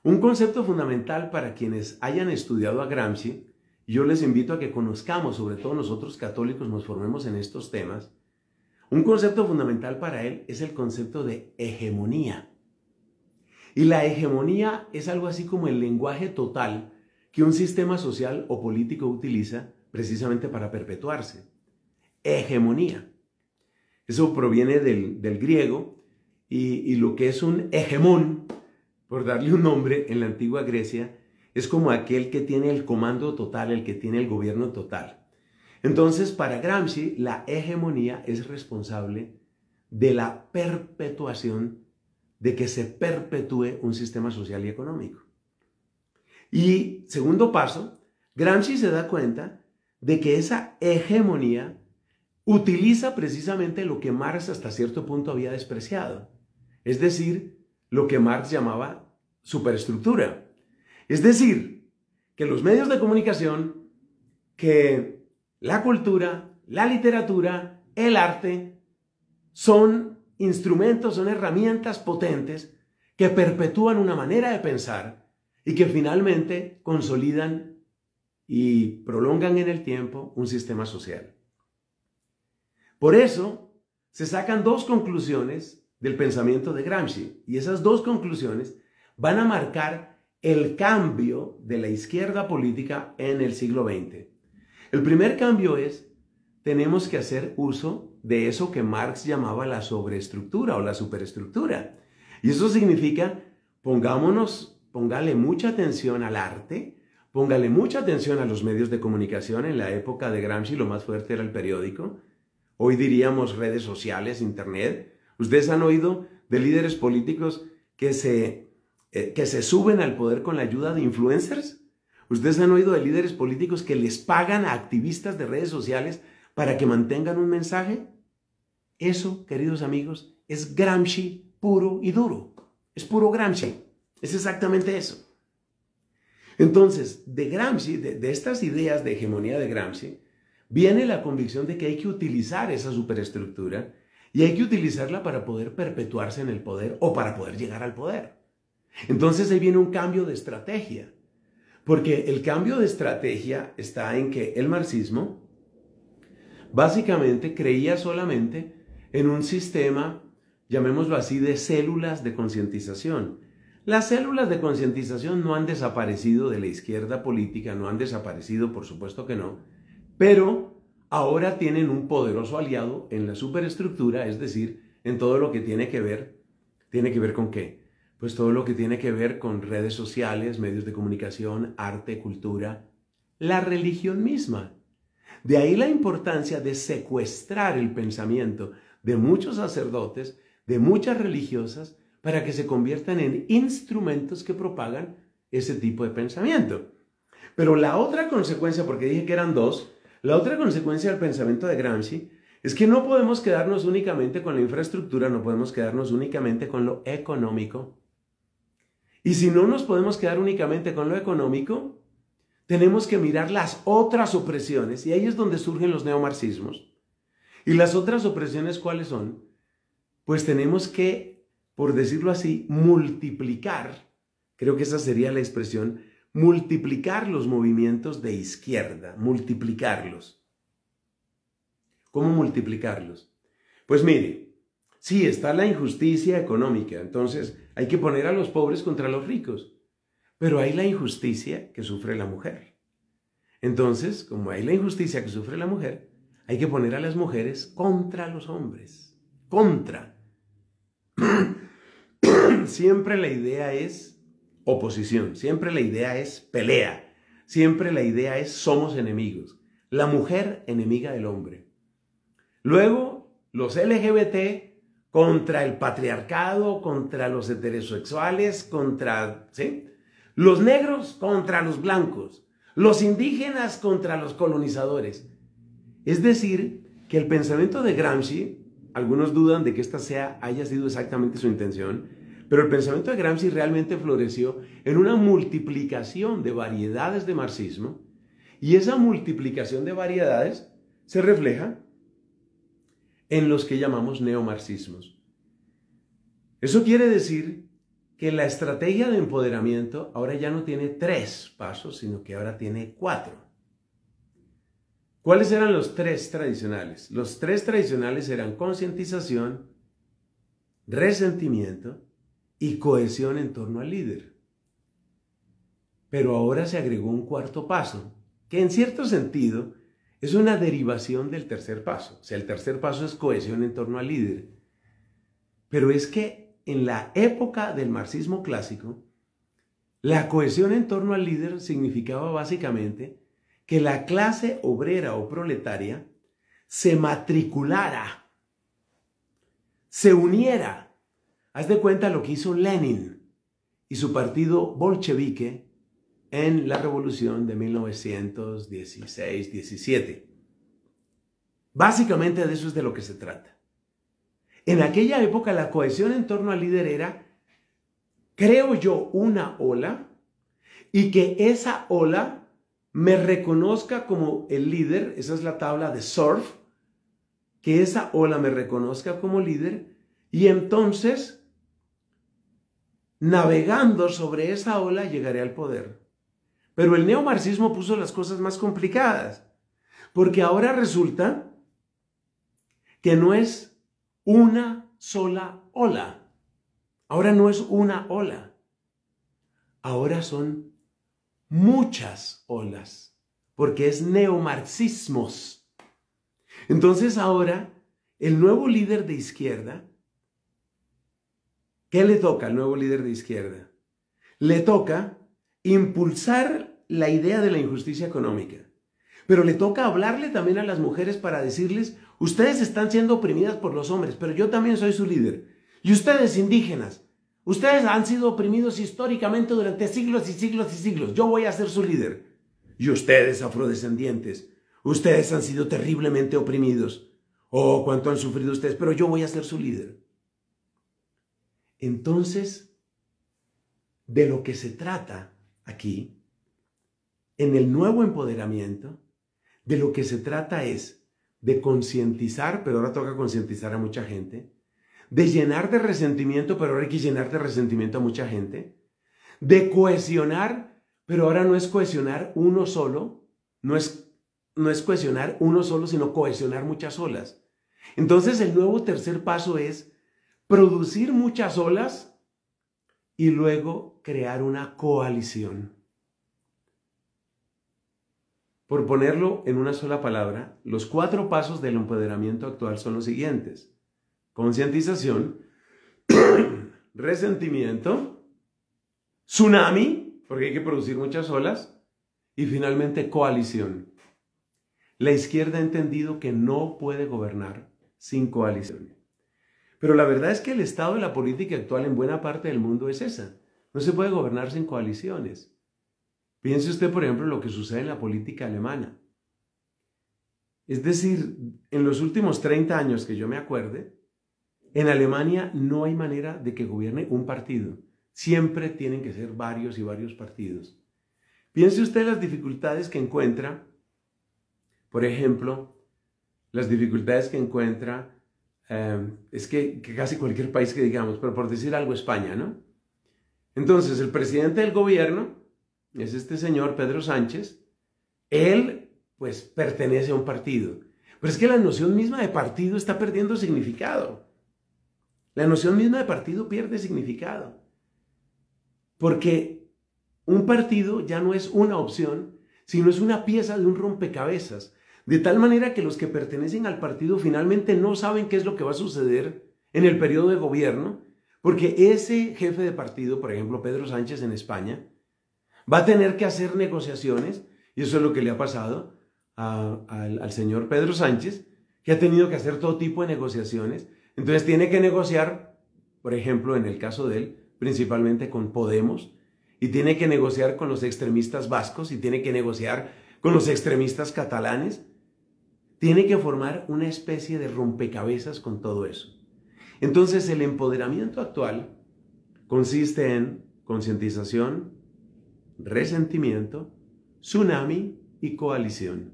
Un concepto fundamental para quienes hayan estudiado a Gramsci, yo les invito a que conozcamos, sobre todo nosotros católicos nos formemos en estos temas, un concepto fundamental para él es el concepto de hegemonía. Y la hegemonía es algo así como el lenguaje total que un sistema social o político utiliza precisamente para perpetuarse. Hegemonía. Eso proviene del, griego y, lo que es un hegemón, por darle un nombre, en la antigua Grecia, es como aquel que tiene el comando total, el que tiene el gobierno total. Entonces, para Gramsci, la hegemonía es responsable de la perpetuación, de que se perpetúe un sistema social y económico. Y segundo paso, Gramsci se da cuenta de que esa hegemonía utiliza precisamente lo que Marx hasta cierto punto había despreciado, es decir, lo que Marx llamaba superestructura. Es decir, que los medios de comunicación, que la cultura, la literatura, el arte, son instrumentos, son herramientas potentes que perpetúan una manera de pensar y que finalmente consolidan y prolongan en el tiempo un sistema social. Por eso se sacan dos conclusiones del pensamiento de Gramsci y esas dos conclusiones van a marcar el cambio de la izquierda política en el siglo XX. El primer cambio es, tenemos que hacer uso de eso que Marx llamaba la sobreestructura o la superestructura. Y eso significa, pongámonos, póngale mucha atención al arte, póngale mucha atención a los medios de comunicación. En la época de Gramsci lo más fuerte era el periódico hoy diríamos redes sociales, internet. Ustedes han oído de líderes políticos que se, eh, que se suben al poder con la ayuda de influencers. Ustedes han oído de líderes políticos que les pagan a activistas de redes sociales para que mantengan un mensaje. Eso, queridos amigos, es Gramsci puro y duro. Es puro Gramsci. Es exactamente eso. Entonces, de Gramsci, de estas ideas de hegemonía de Gramsci, viene la convicción de que hay que utilizar esa superestructura y hay que utilizarla para poder perpetuarse en el poder o para poder llegar al poder. Entonces ahí viene un cambio de estrategia, porque el cambio de estrategia está en que el marxismo básicamente creía solamente en un sistema, llamémoslo así, de células de concientización. Las células de concientización no han desaparecido de la izquierda política, no han desaparecido, por supuesto que no, pero ahora tienen un poderoso aliado en la superestructura, es decir, en todo lo que tiene que ver, tiene que ver con qué? Pues todo lo que tiene que ver con redes sociales, medios de comunicación, arte, cultura, la religión misma. De ahí la importancia de secuestrar el pensamiento de muchos sacerdotes, de muchas religiosas, para que se conviertan en instrumentos que propagan ese tipo de pensamiento. Pero la otra consecuencia, porque dije que eran dos, la otra consecuencia del pensamiento de Gramsci es que no podemos quedarnos únicamente con la infraestructura, no podemos quedarnos únicamente con lo económico. Y si no nos podemos quedar únicamente con lo económico, tenemos que mirar las otras opresiones, y ahí es donde surgen los neomarxismos. ¿Y las otras opresiones cuáles son? Pues tenemos que, por decirlo así, multiplicar, creo que esa sería la expresión, multiplicar los movimientos de izquierda, multiplicarlos. ¿Cómo multiplicarlos? Pues mire, sí, está la injusticia económica, entonces hay que poner a los pobres contra los ricos, pero hay la injusticia que sufre la mujer. Entonces, como hay la injusticia que sufre la mujer, hay que poner a las mujeres contra los hombres, contra. [clears throat] Siempre la idea es oposición. Siempre la idea es pelea. Siempre la idea es somos enemigos. La mujer enemiga del hombre. Luego, los LGBT contra el patriarcado, contra los heterosexuales, contra... Los negros contra los blancos. Los indígenas contra los colonizadores. Es decir, que el pensamiento de Gramsci, algunos dudan de que esta sea, haya sido exactamente su intención, pero el pensamiento de Gramsci realmente floreció en una multiplicación de variedades de marxismo y esa multiplicación de variedades se refleja en los que llamamos neomarxismos. Eso quiere decir que la estrategia de empoderamiento ahora ya no tiene tres pasos, sino que ahora tiene cuatro. ¿Cuáles eran los tres tradicionales? Los tres tradicionales eran concientización, resentimiento y cohesión en torno al líder. Pero ahora se agregó un cuarto paso, que en cierto sentido es una derivación del tercer paso. O sea, el tercer paso es cohesión en torno al líder. Pero es que en la época del marxismo clásico, la cohesión en torno al líder significaba básicamente que la clase obrera o proletaria se matriculara, se uniera Haz de cuenta lo que hizo Lenin y su partido bolchevique en la revolución de 1916-17. Básicamente de eso es de lo que se trata. En aquella época la cohesión en torno al líder era, creo yo, una ola y que esa ola me reconozca como el líder, esa es la tabla de surf, que esa ola me reconozca como líder y entonces navegando sobre esa ola llegaré al poder. Pero el neomarxismo puso las cosas más complicadas, porque ahora resulta que no es una sola ola, ahora no es una ola, ahora son muchas olas, porque es neomarxismos. Entonces ahora el nuevo líder de izquierda ¿Qué le toca al nuevo líder de izquierda? Le toca impulsar la idea de la injusticia económica. Pero le toca hablarle también a las mujeres para decirles, ustedes están siendo oprimidas por los hombres, pero yo también soy su líder. Y ustedes indígenas, ustedes han sido oprimidos históricamente durante siglos y siglos y siglos. Yo voy a ser su líder. Y ustedes afrodescendientes, ustedes han sido terriblemente oprimidos. Oh, cuánto han sufrido ustedes, pero yo voy a ser su líder. Entonces, de lo que se trata aquí, en el nuevo empoderamiento, de lo que se trata es de concientizar, pero ahora toca concientizar a mucha gente, de llenar de resentimiento, pero ahora hay que llenar de resentimiento a mucha gente, de cohesionar, pero ahora no es cohesionar uno solo, no es, no es cohesionar uno solo, sino cohesionar muchas olas. Entonces el nuevo tercer paso es producir muchas olas y luego crear una coalición. Por ponerlo en una sola palabra, los cuatro pasos del empoderamiento actual son los siguientes. Concientización, [clears throat] resentimiento, tsunami, porque hay que producir muchas olas, y finalmente coalición. La izquierda ha entendido que no puede gobernar sin coalición. Pero la verdad es que el estado de la política actual en buena parte del mundo es esa. No se puede gobernar sin coaliciones. Piense usted, por ejemplo, lo que sucede en la política alemana. Es decir, en los últimos 30 años que yo me acuerde, en Alemania no hay manera de que gobierne un partido. Siempre tienen que ser varios y varios partidos. Piense usted las dificultades que encuentra, por ejemplo, las dificultades que encuentra Em, es que, casi cualquier país que digamos, pero por decir algo España, ¿no? Entonces, el presidente del gobierno es este señor Pedro Sánchez, él pues pertenece a un partido, pero es que la noción misma de partido está perdiendo significado. La noción misma de partido pierde significado, porque un partido ya no es una opción, sino es una pieza de un rompecabezas de tal manera que los que pertenecen al partido finalmente no saben qué es lo que va a suceder en el periodo de gobierno, porque ese jefe de partido, por ejemplo, Pedro Sánchez en España, va a tener que hacer negociaciones, y eso es lo que le ha pasado al señor Pedro Sánchez, que ha tenido que hacer todo tipo de negociaciones. Entonces tiene que negociar, por ejemplo, en el caso de él, principalmente con Podemos, y tiene que negociar con los extremistas vascos, y tiene que negociar con los extremistas catalanes, tiene que formar una especie de rompecabezas con todo eso. Entonces el empoderamiento actual consiste en concientización, resentimiento, tsunami y coalición.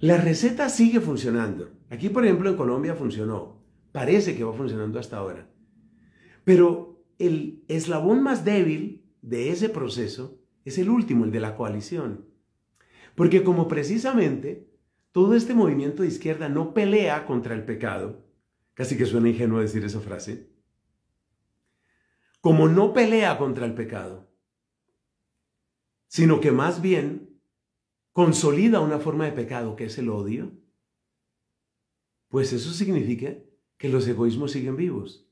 La receta sigue funcionando. Aquí, por ejemplo, en Colombia funcionó. Parece que va funcionando hasta ahora. Pero el eslabón más débil de ese proceso es el último, el de la coalición. Porque como precisamente todo este movimiento de izquierda no pelea contra el pecado. Casi que suena ingenuo decir esa frase. Como no pelea contra el pecado, sino que más bien consolida una forma de pecado que es el odio, pues eso significa que los egoísmos siguen vivos.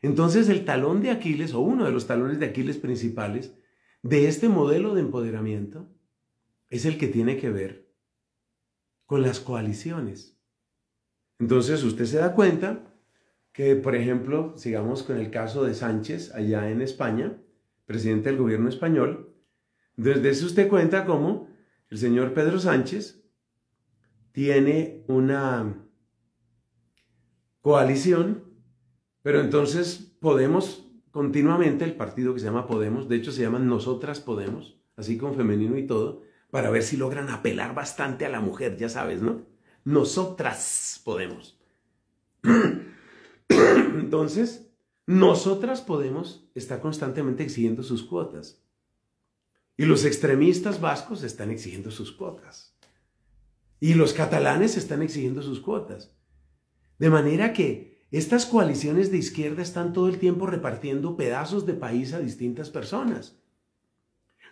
Entonces el talón de Aquiles, o uno de los talones de Aquiles principales de este modelo de empoderamiento, es el que tiene que ver con las coaliciones. Entonces usted se da cuenta que, por ejemplo, sigamos con el caso de Sánchez allá en España, presidente del gobierno español, desde ese usted cuenta cómo el señor Pedro Sánchez tiene una coalición, pero entonces Podemos continuamente, el partido que se llama Podemos, de hecho se llama Nosotras Podemos, así con femenino y todo, para ver si logran apelar bastante a la mujer, ya sabes, ¿no? Nosotras podemos. [clears throat] Entonces, nosotras podemos estar constantemente exigiendo sus cuotas. Y los extremistas vascos están exigiendo sus cuotas. Y los catalanes están exigiendo sus cuotas. De manera que estas coaliciones de izquierda están todo el tiempo repartiendo pedazos de país a distintas personas.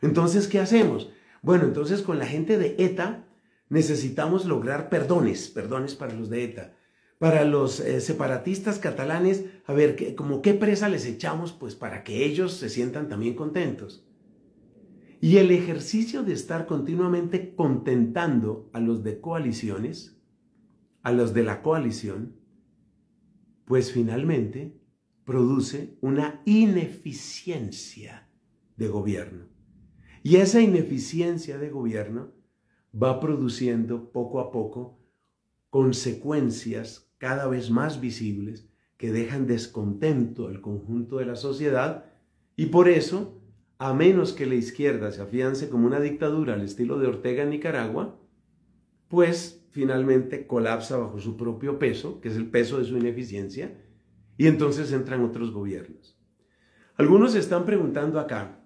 Entonces, ¿qué hacemos? Bueno, entonces con la gente de ETA necesitamos lograr perdones, perdones para los de ETA. Para los eh, separatistas catalanes, a ver, ¿qué, como qué presa les echamos, pues para que ellos se sientan también contentos. Y el ejercicio de estar continuamente contentando a los de coaliciones, a los de la coalición, pues finalmente produce una ineficiencia de gobierno. Y esa ineficiencia de gobierno va produciendo poco a poco consecuencias cada vez más visibles que dejan descontento al conjunto de la sociedad y por eso, a menos que la izquierda se afiance como una dictadura al estilo de Ortega en Nicaragua, pues finalmente colapsa bajo su propio peso, que es el peso de su ineficiencia, y entonces entran otros gobiernos. Algunos están preguntando acá,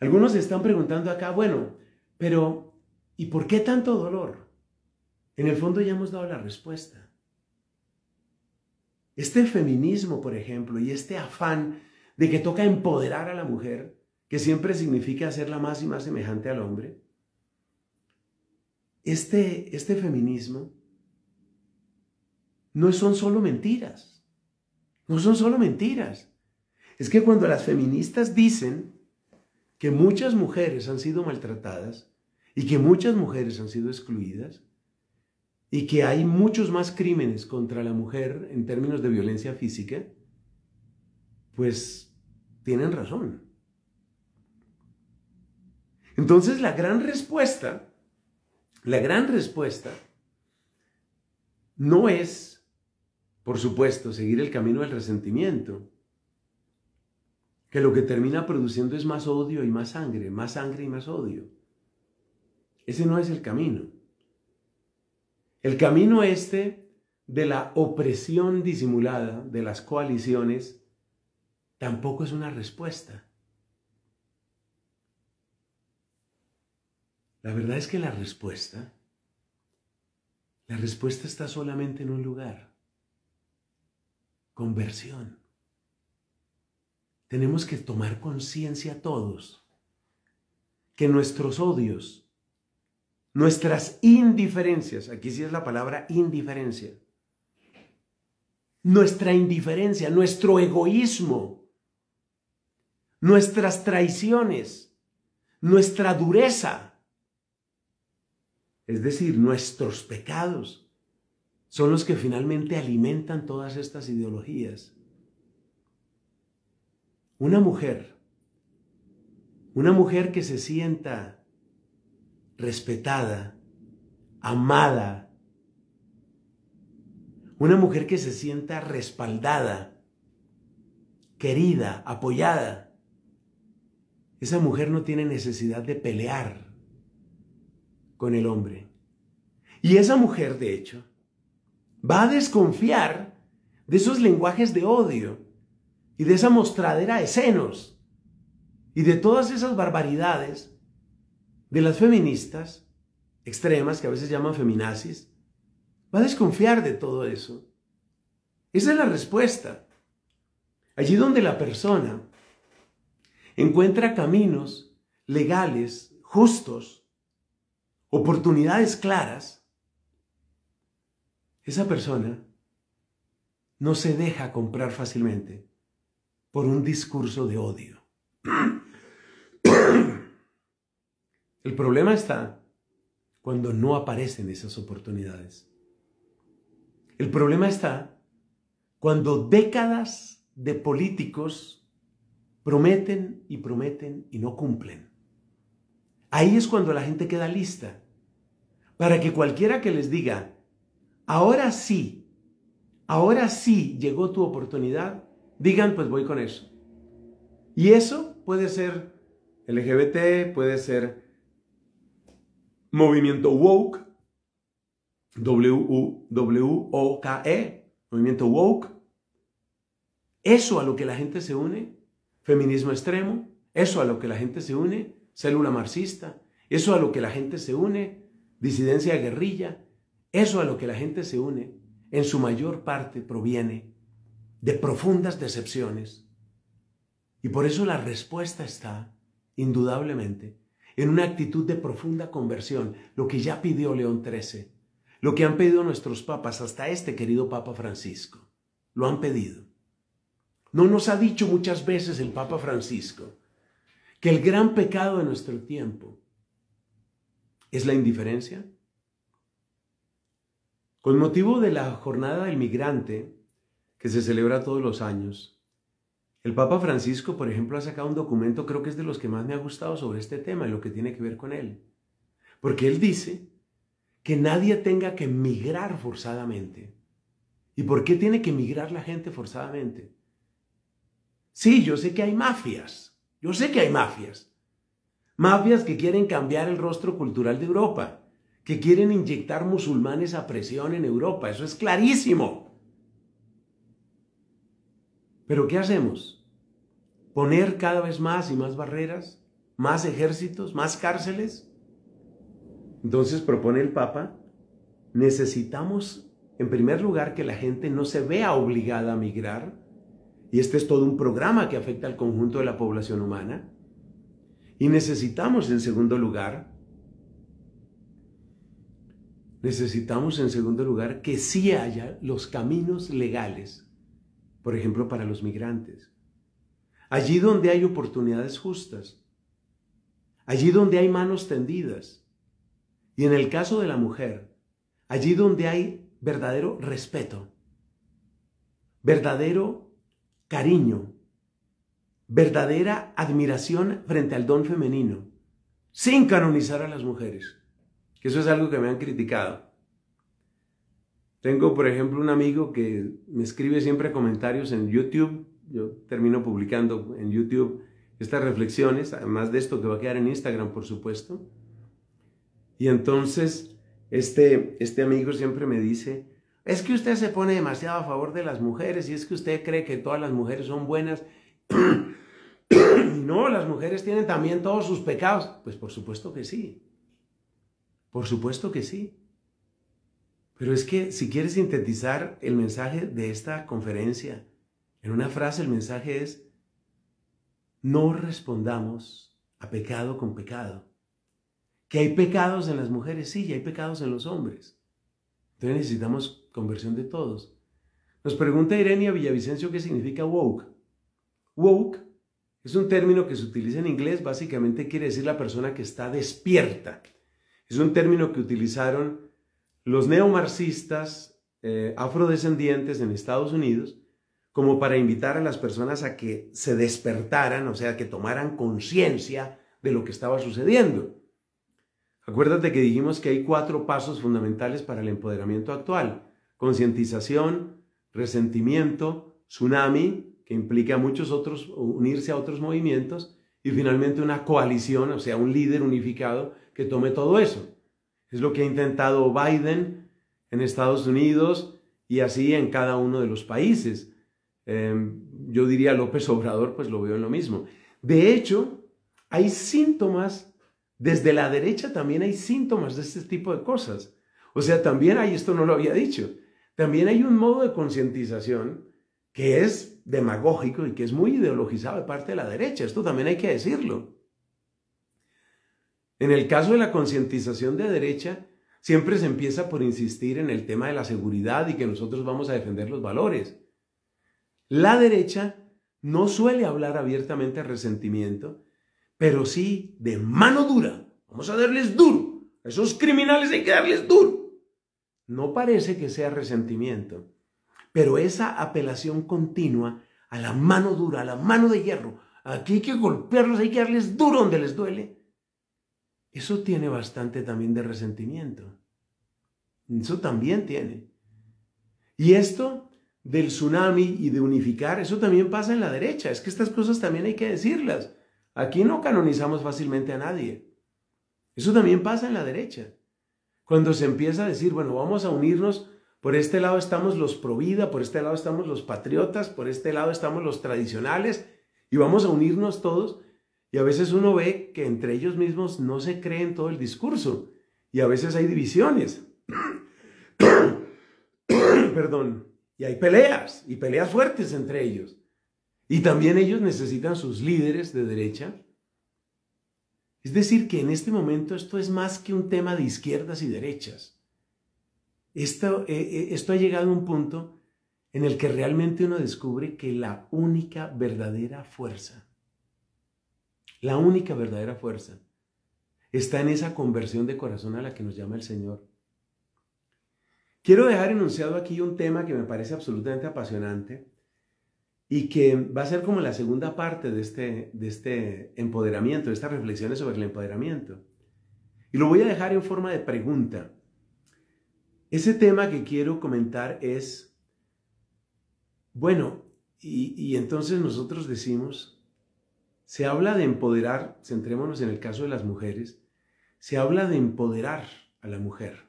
algunos se están preguntando acá, bueno, pero ¿y por qué tanto dolor? En el fondo ya hemos dado la respuesta. Este feminismo, por ejemplo, y este afán de que toca empoderar a la mujer, que siempre significa hacerla más y más semejante al hombre, este, este feminismo no son solo mentiras, no son solo mentiras. Es que cuando las feministas dicen que muchas mujeres han sido maltratadas y que muchas mujeres han sido excluidas y que hay muchos más crímenes contra la mujer en términos de violencia física, pues tienen razón. Entonces la gran respuesta, la gran respuesta no es, por supuesto, seguir el camino del resentimiento, que lo que termina produciendo es más odio y más sangre, más sangre y más odio. Ese no es el camino. El camino este de la opresión disimulada de las coaliciones tampoco es una respuesta. La verdad es que la respuesta, la respuesta está solamente en un lugar, conversión tenemos que tomar conciencia todos que nuestros odios, nuestras indiferencias, aquí sí es la palabra indiferencia, nuestra indiferencia, nuestro egoísmo, nuestras traiciones, nuestra dureza, es decir, nuestros pecados, son los que finalmente alimentan todas estas ideologías una mujer, una mujer que se sienta respetada, amada, una mujer que se sienta respaldada, querida, apoyada. Esa mujer no tiene necesidad de pelear con el hombre. Y esa mujer, de hecho, va a desconfiar de esos lenguajes de odio y de esa mostradera de senos y de todas esas barbaridades de las feministas extremas que a veces llaman feminazis, va a desconfiar de todo eso. Esa es la respuesta. Allí donde la persona encuentra caminos legales, justos, oportunidades claras, esa persona no se deja comprar fácilmente por un discurso de odio. [clears throat] El problema está cuando no aparecen esas oportunidades. El problema está cuando décadas de políticos prometen y prometen y no cumplen. Ahí es cuando la gente queda lista para que cualquiera que les diga, ahora sí, ahora sí llegó tu oportunidad, digan, pues voy con eso. Y eso puede ser LGBT, puede ser movimiento woke, W-O-K-E, movimiento woke. Eso a lo que la gente se une, feminismo extremo, eso a lo que la gente se une, célula marxista, eso a lo que la gente se une, disidencia guerrilla, eso a lo que la gente se une, en su mayor parte proviene de profundas decepciones. Y por eso la respuesta está, indudablemente, en una actitud de profunda conversión, lo que ya pidió León XIII, lo que han pedido nuestros papas, hasta este querido Papa Francisco. Lo han pedido. No nos ha dicho muchas veces el Papa Francisco que el gran pecado de nuestro tiempo es la indiferencia. Con motivo de la jornada del migrante, que se celebra todos los años. El Papa Francisco, por ejemplo, ha sacado un documento, creo que es de los que más me ha gustado sobre este tema y lo que tiene que ver con él. Porque él dice que nadie tenga que migrar forzadamente. ¿Y por qué tiene que migrar la gente forzadamente? Sí, yo sé que hay mafias. Yo sé que hay mafias. Mafias que quieren cambiar el rostro cultural de Europa, que quieren inyectar musulmanes a presión en Europa. Eso es clarísimo. Pero ¿qué hacemos? ¿Poner cada vez más y más barreras? ¿Más ejércitos? ¿Más cárceles? Entonces propone el Papa, necesitamos en primer lugar que la gente no se vea obligada a migrar, y este es todo un programa que afecta al conjunto de la población humana, y necesitamos en segundo lugar, necesitamos en segundo lugar que sí haya los caminos legales por ejemplo, para los migrantes. Allí donde hay oportunidades justas, allí donde hay manos tendidas, y en el caso de la mujer, allí donde hay verdadero respeto, verdadero cariño, verdadera admiración frente al don femenino, sin canonizar a las mujeres, que eso es algo que me han criticado. Tengo, por ejemplo, un amigo que me escribe siempre comentarios en YouTube. Yo termino publicando en YouTube estas reflexiones, además de esto que va a quedar en Instagram, por supuesto. Y entonces, este, este amigo siempre me dice, es que usted se pone demasiado a favor de las mujeres y es que usted cree que todas las mujeres son buenas. [coughs] no, las mujeres tienen también todos sus pecados. Pues por supuesto que sí. Por supuesto que sí. Pero es que si quieres sintetizar el mensaje de esta conferencia en una frase, el mensaje es, no respondamos a pecado con pecado. Que hay pecados en las mujeres, sí, y hay pecados en los hombres. Entonces necesitamos conversión de todos. Nos pregunta Irenia Villavicencio qué significa woke. Woke es un término que se utiliza en inglés, básicamente quiere decir la persona que está despierta. Es un término que utilizaron los neomarxistas eh, afrodescendientes en Estados Unidos como para invitar a las personas a que se despertaran, o sea, que tomaran conciencia de lo que estaba sucediendo. Acuérdate que dijimos que hay cuatro pasos fundamentales para el empoderamiento actual. Concientización, resentimiento, tsunami, que implica a muchos otros, unirse a otros movimientos, y finalmente una coalición, o sea, un líder unificado que tome todo eso. Es lo que ha intentado Biden en Estados Unidos y así en cada uno de los países. Em, yo diría López Obrador, pues lo veo en lo mismo. De hecho, hay síntomas, desde la derecha también hay síntomas de este tipo de cosas. O sea, también hay, esto no lo había dicho, también hay un modo de concientización que es demagógico y que es muy ideologizado de parte de la derecha. Esto también hay que decirlo. En el caso de la concientización de derecha, siempre se empieza por insistir en el tema de la seguridad y que nosotros vamos a defender los valores. La derecha no suele hablar abiertamente de resentimiento, pero sí de mano dura. Vamos a darles duro. A esos criminales hay que darles duro. No parece que sea resentimiento, pero esa apelación continua a la mano dura, a la mano de hierro, aquí hay que golpearlos, hay que darles duro donde les duele eso tiene bastante también de resentimiento. Eso también tiene. Y esto del tsunami y de unificar, eso también pasa en la derecha. Es que estas cosas también hay que decirlas. Aquí no canonizamos fácilmente a nadie. Eso también pasa en la derecha. Cuando se empieza a decir, bueno, vamos a unirnos, por este lado estamos los pro vida, por este lado estamos los patriotas, por este lado estamos los tradicionales, y vamos a unirnos todos, y a veces uno ve que entre ellos mismos no se cree en todo el discurso. Y a veces hay divisiones. [coughs] Perdón. Y hay peleas, y peleas fuertes entre ellos. Y también ellos necesitan sus líderes de derecha. Es decir, que en este momento esto es más que un tema de izquierdas y derechas. Esto, eh, eh, esto ha llegado a un punto en el que realmente uno descubre que la única verdadera fuerza la única verdadera fuerza está en esa conversión de corazón a la que nos llama el Señor. Quiero dejar enunciado aquí un tema que me parece absolutamente apasionante y que va a ser como la segunda parte de este, de este empoderamiento, de estas reflexiones sobre el empoderamiento. Y lo voy a dejar en forma de pregunta. Ese tema que quiero comentar es, bueno, y, y entonces nosotros decimos, se habla de empoderar, centrémonos en el caso de las mujeres, se habla de empoderar a la mujer.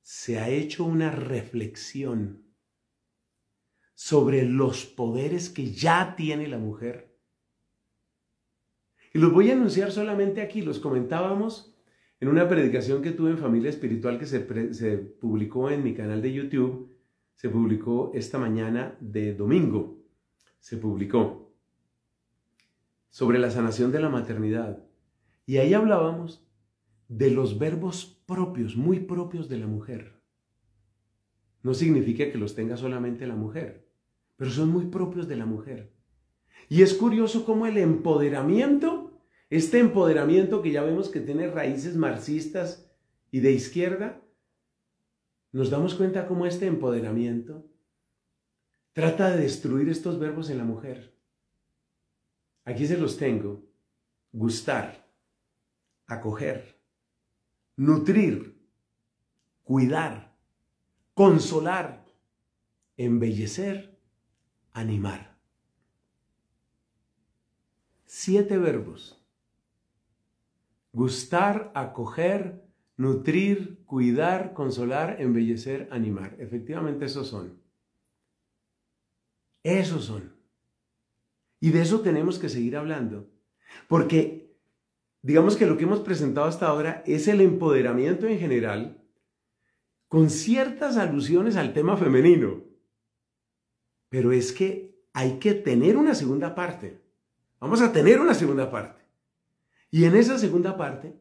Se ha hecho una reflexión sobre los poderes que ya tiene la mujer. Y los voy a anunciar solamente aquí, los comentábamos en una predicación que tuve en Familia Espiritual que se, se publicó en mi canal de YouTube, se publicó esta mañana de domingo, se publicó sobre la sanación de la maternidad. Y ahí hablábamos de los verbos propios, muy propios de la mujer. No significa que los tenga solamente la mujer, pero son muy propios de la mujer. Y es curioso cómo el empoderamiento, este empoderamiento que ya vemos que tiene raíces marxistas y de izquierda, nos damos cuenta cómo este empoderamiento trata de destruir estos verbos en la mujer. Aquí se los tengo. Gustar, acoger, nutrir, cuidar, consolar, embellecer, animar. Siete verbos. Gustar, acoger, nutrir, cuidar, consolar, embellecer, animar. Efectivamente, esos son. Esos son. Y de eso tenemos que seguir hablando. Porque digamos que lo que hemos presentado hasta ahora es el empoderamiento en general con ciertas alusiones al tema femenino. Pero es que hay que tener una segunda parte. Vamos a tener una segunda parte. Y en esa segunda parte,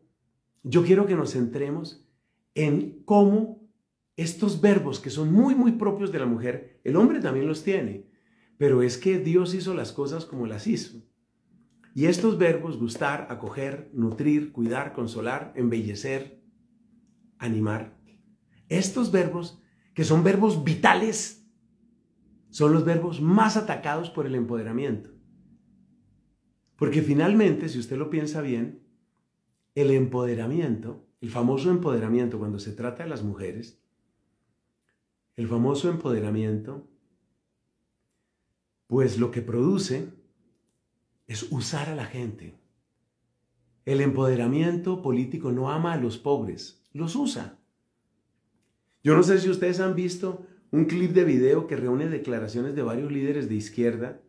yo quiero que nos centremos en cómo estos verbos que son muy, muy propios de la mujer, el hombre también los tiene, pero es que Dios hizo las cosas como las hizo. Y estos verbos, gustar, acoger, nutrir, cuidar, consolar, embellecer, animar, estos verbos, que son verbos vitales, son los verbos más atacados por el empoderamiento. Porque finalmente, si usted lo piensa bien, el empoderamiento, el famoso empoderamiento cuando se trata de las mujeres, el famoso empoderamiento pues lo que produce es usar a la gente. El empoderamiento político no ama a los pobres, los usa. Yo no sé si ustedes han visto un clip de video que reúne declaraciones de varios líderes de izquierda,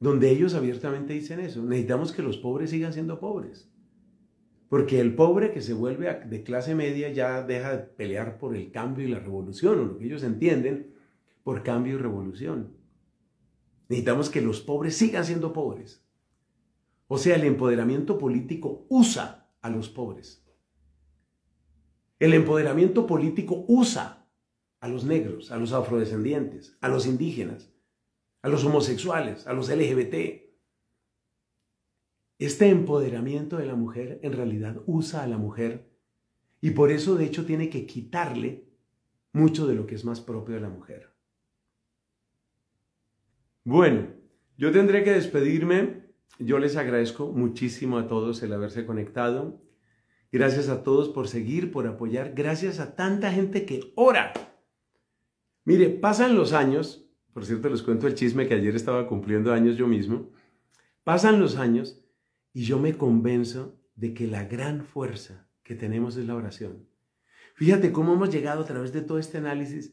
donde ellos abiertamente dicen eso. Necesitamos que los pobres sigan siendo pobres. Porque el pobre que se vuelve de clase media ya deja de pelear por el cambio y la revolución, o lo que ellos entienden, por cambio y revolución. Necesitamos que los pobres sigan siendo pobres. O sea, el empoderamiento político usa a los pobres. El empoderamiento político usa a los negros, a los afrodescendientes, a los indígenas, a los homosexuales, a los LGBT. Este empoderamiento de la mujer en realidad usa a la mujer y por eso de hecho tiene que quitarle mucho de lo que es más propio de la mujer. Bueno, yo tendré que despedirme. Yo les agradezco muchísimo a todos el haberse conectado. Gracias a todos por seguir, por apoyar. Gracias a tanta gente que ora. Mire, pasan los años. Por cierto, les cuento el chisme que ayer estaba cumpliendo años yo mismo. Pasan los años y yo me convenzo de que la gran fuerza que tenemos es la oración. Fíjate cómo hemos llegado a través de todo este análisis,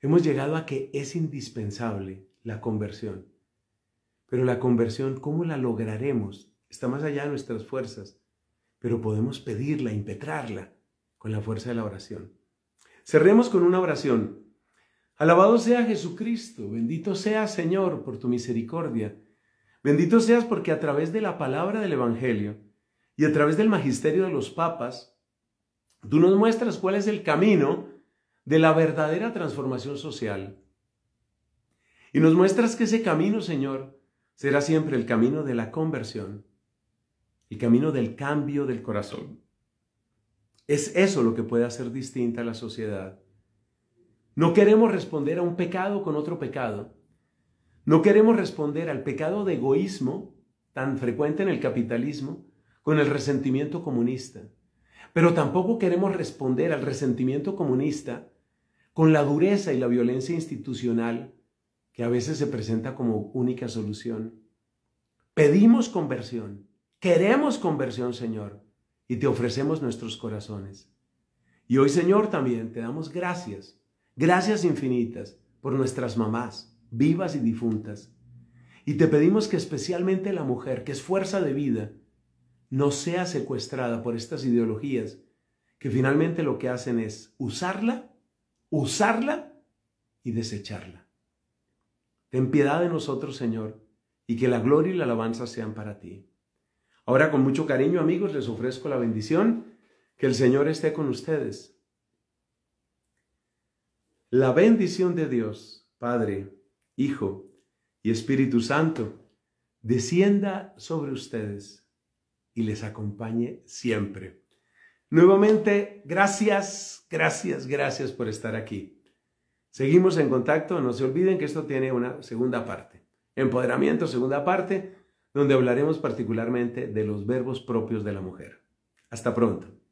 hemos llegado a que es indispensable la conversión. Pero la conversión, ¿cómo la lograremos? Está más allá de nuestras fuerzas, pero podemos pedirla, impetrarla con la fuerza de la oración. Cerremos con una oración. Alabado sea Jesucristo, bendito sea Señor por tu misericordia, bendito seas porque a través de la palabra del Evangelio y a través del magisterio de los papas, tú nos muestras cuál es el camino de la verdadera transformación social. Y nos muestras que ese camino, Señor, será siempre el camino de la conversión, el camino del cambio del corazón. Es eso lo que puede hacer distinta la sociedad. No queremos responder a un pecado con otro pecado. No queremos responder al pecado de egoísmo, tan frecuente en el capitalismo, con el resentimiento comunista. Pero tampoco queremos responder al resentimiento comunista con la dureza y la violencia institucional que a veces se presenta como única solución. Pedimos conversión, queremos conversión, Señor, y te ofrecemos nuestros corazones. Y hoy, Señor, también te damos gracias, gracias infinitas por nuestras mamás, vivas y difuntas. Y te pedimos que especialmente la mujer, que es fuerza de vida, no sea secuestrada por estas ideologías que finalmente lo que hacen es usarla, usarla y desecharla. Ten piedad de nosotros, Señor, y que la gloria y la alabanza sean para ti. Ahora con mucho cariño, amigos, les ofrezco la bendición. Que el Señor esté con ustedes. La bendición de Dios, Padre, Hijo y Espíritu Santo, descienda sobre ustedes y les acompañe siempre. Nuevamente, gracias, gracias, gracias por estar aquí. Seguimos en contacto, no se olviden que esto tiene una segunda parte. Empoderamiento, segunda parte, donde hablaremos particularmente de los verbos propios de la mujer. Hasta pronto.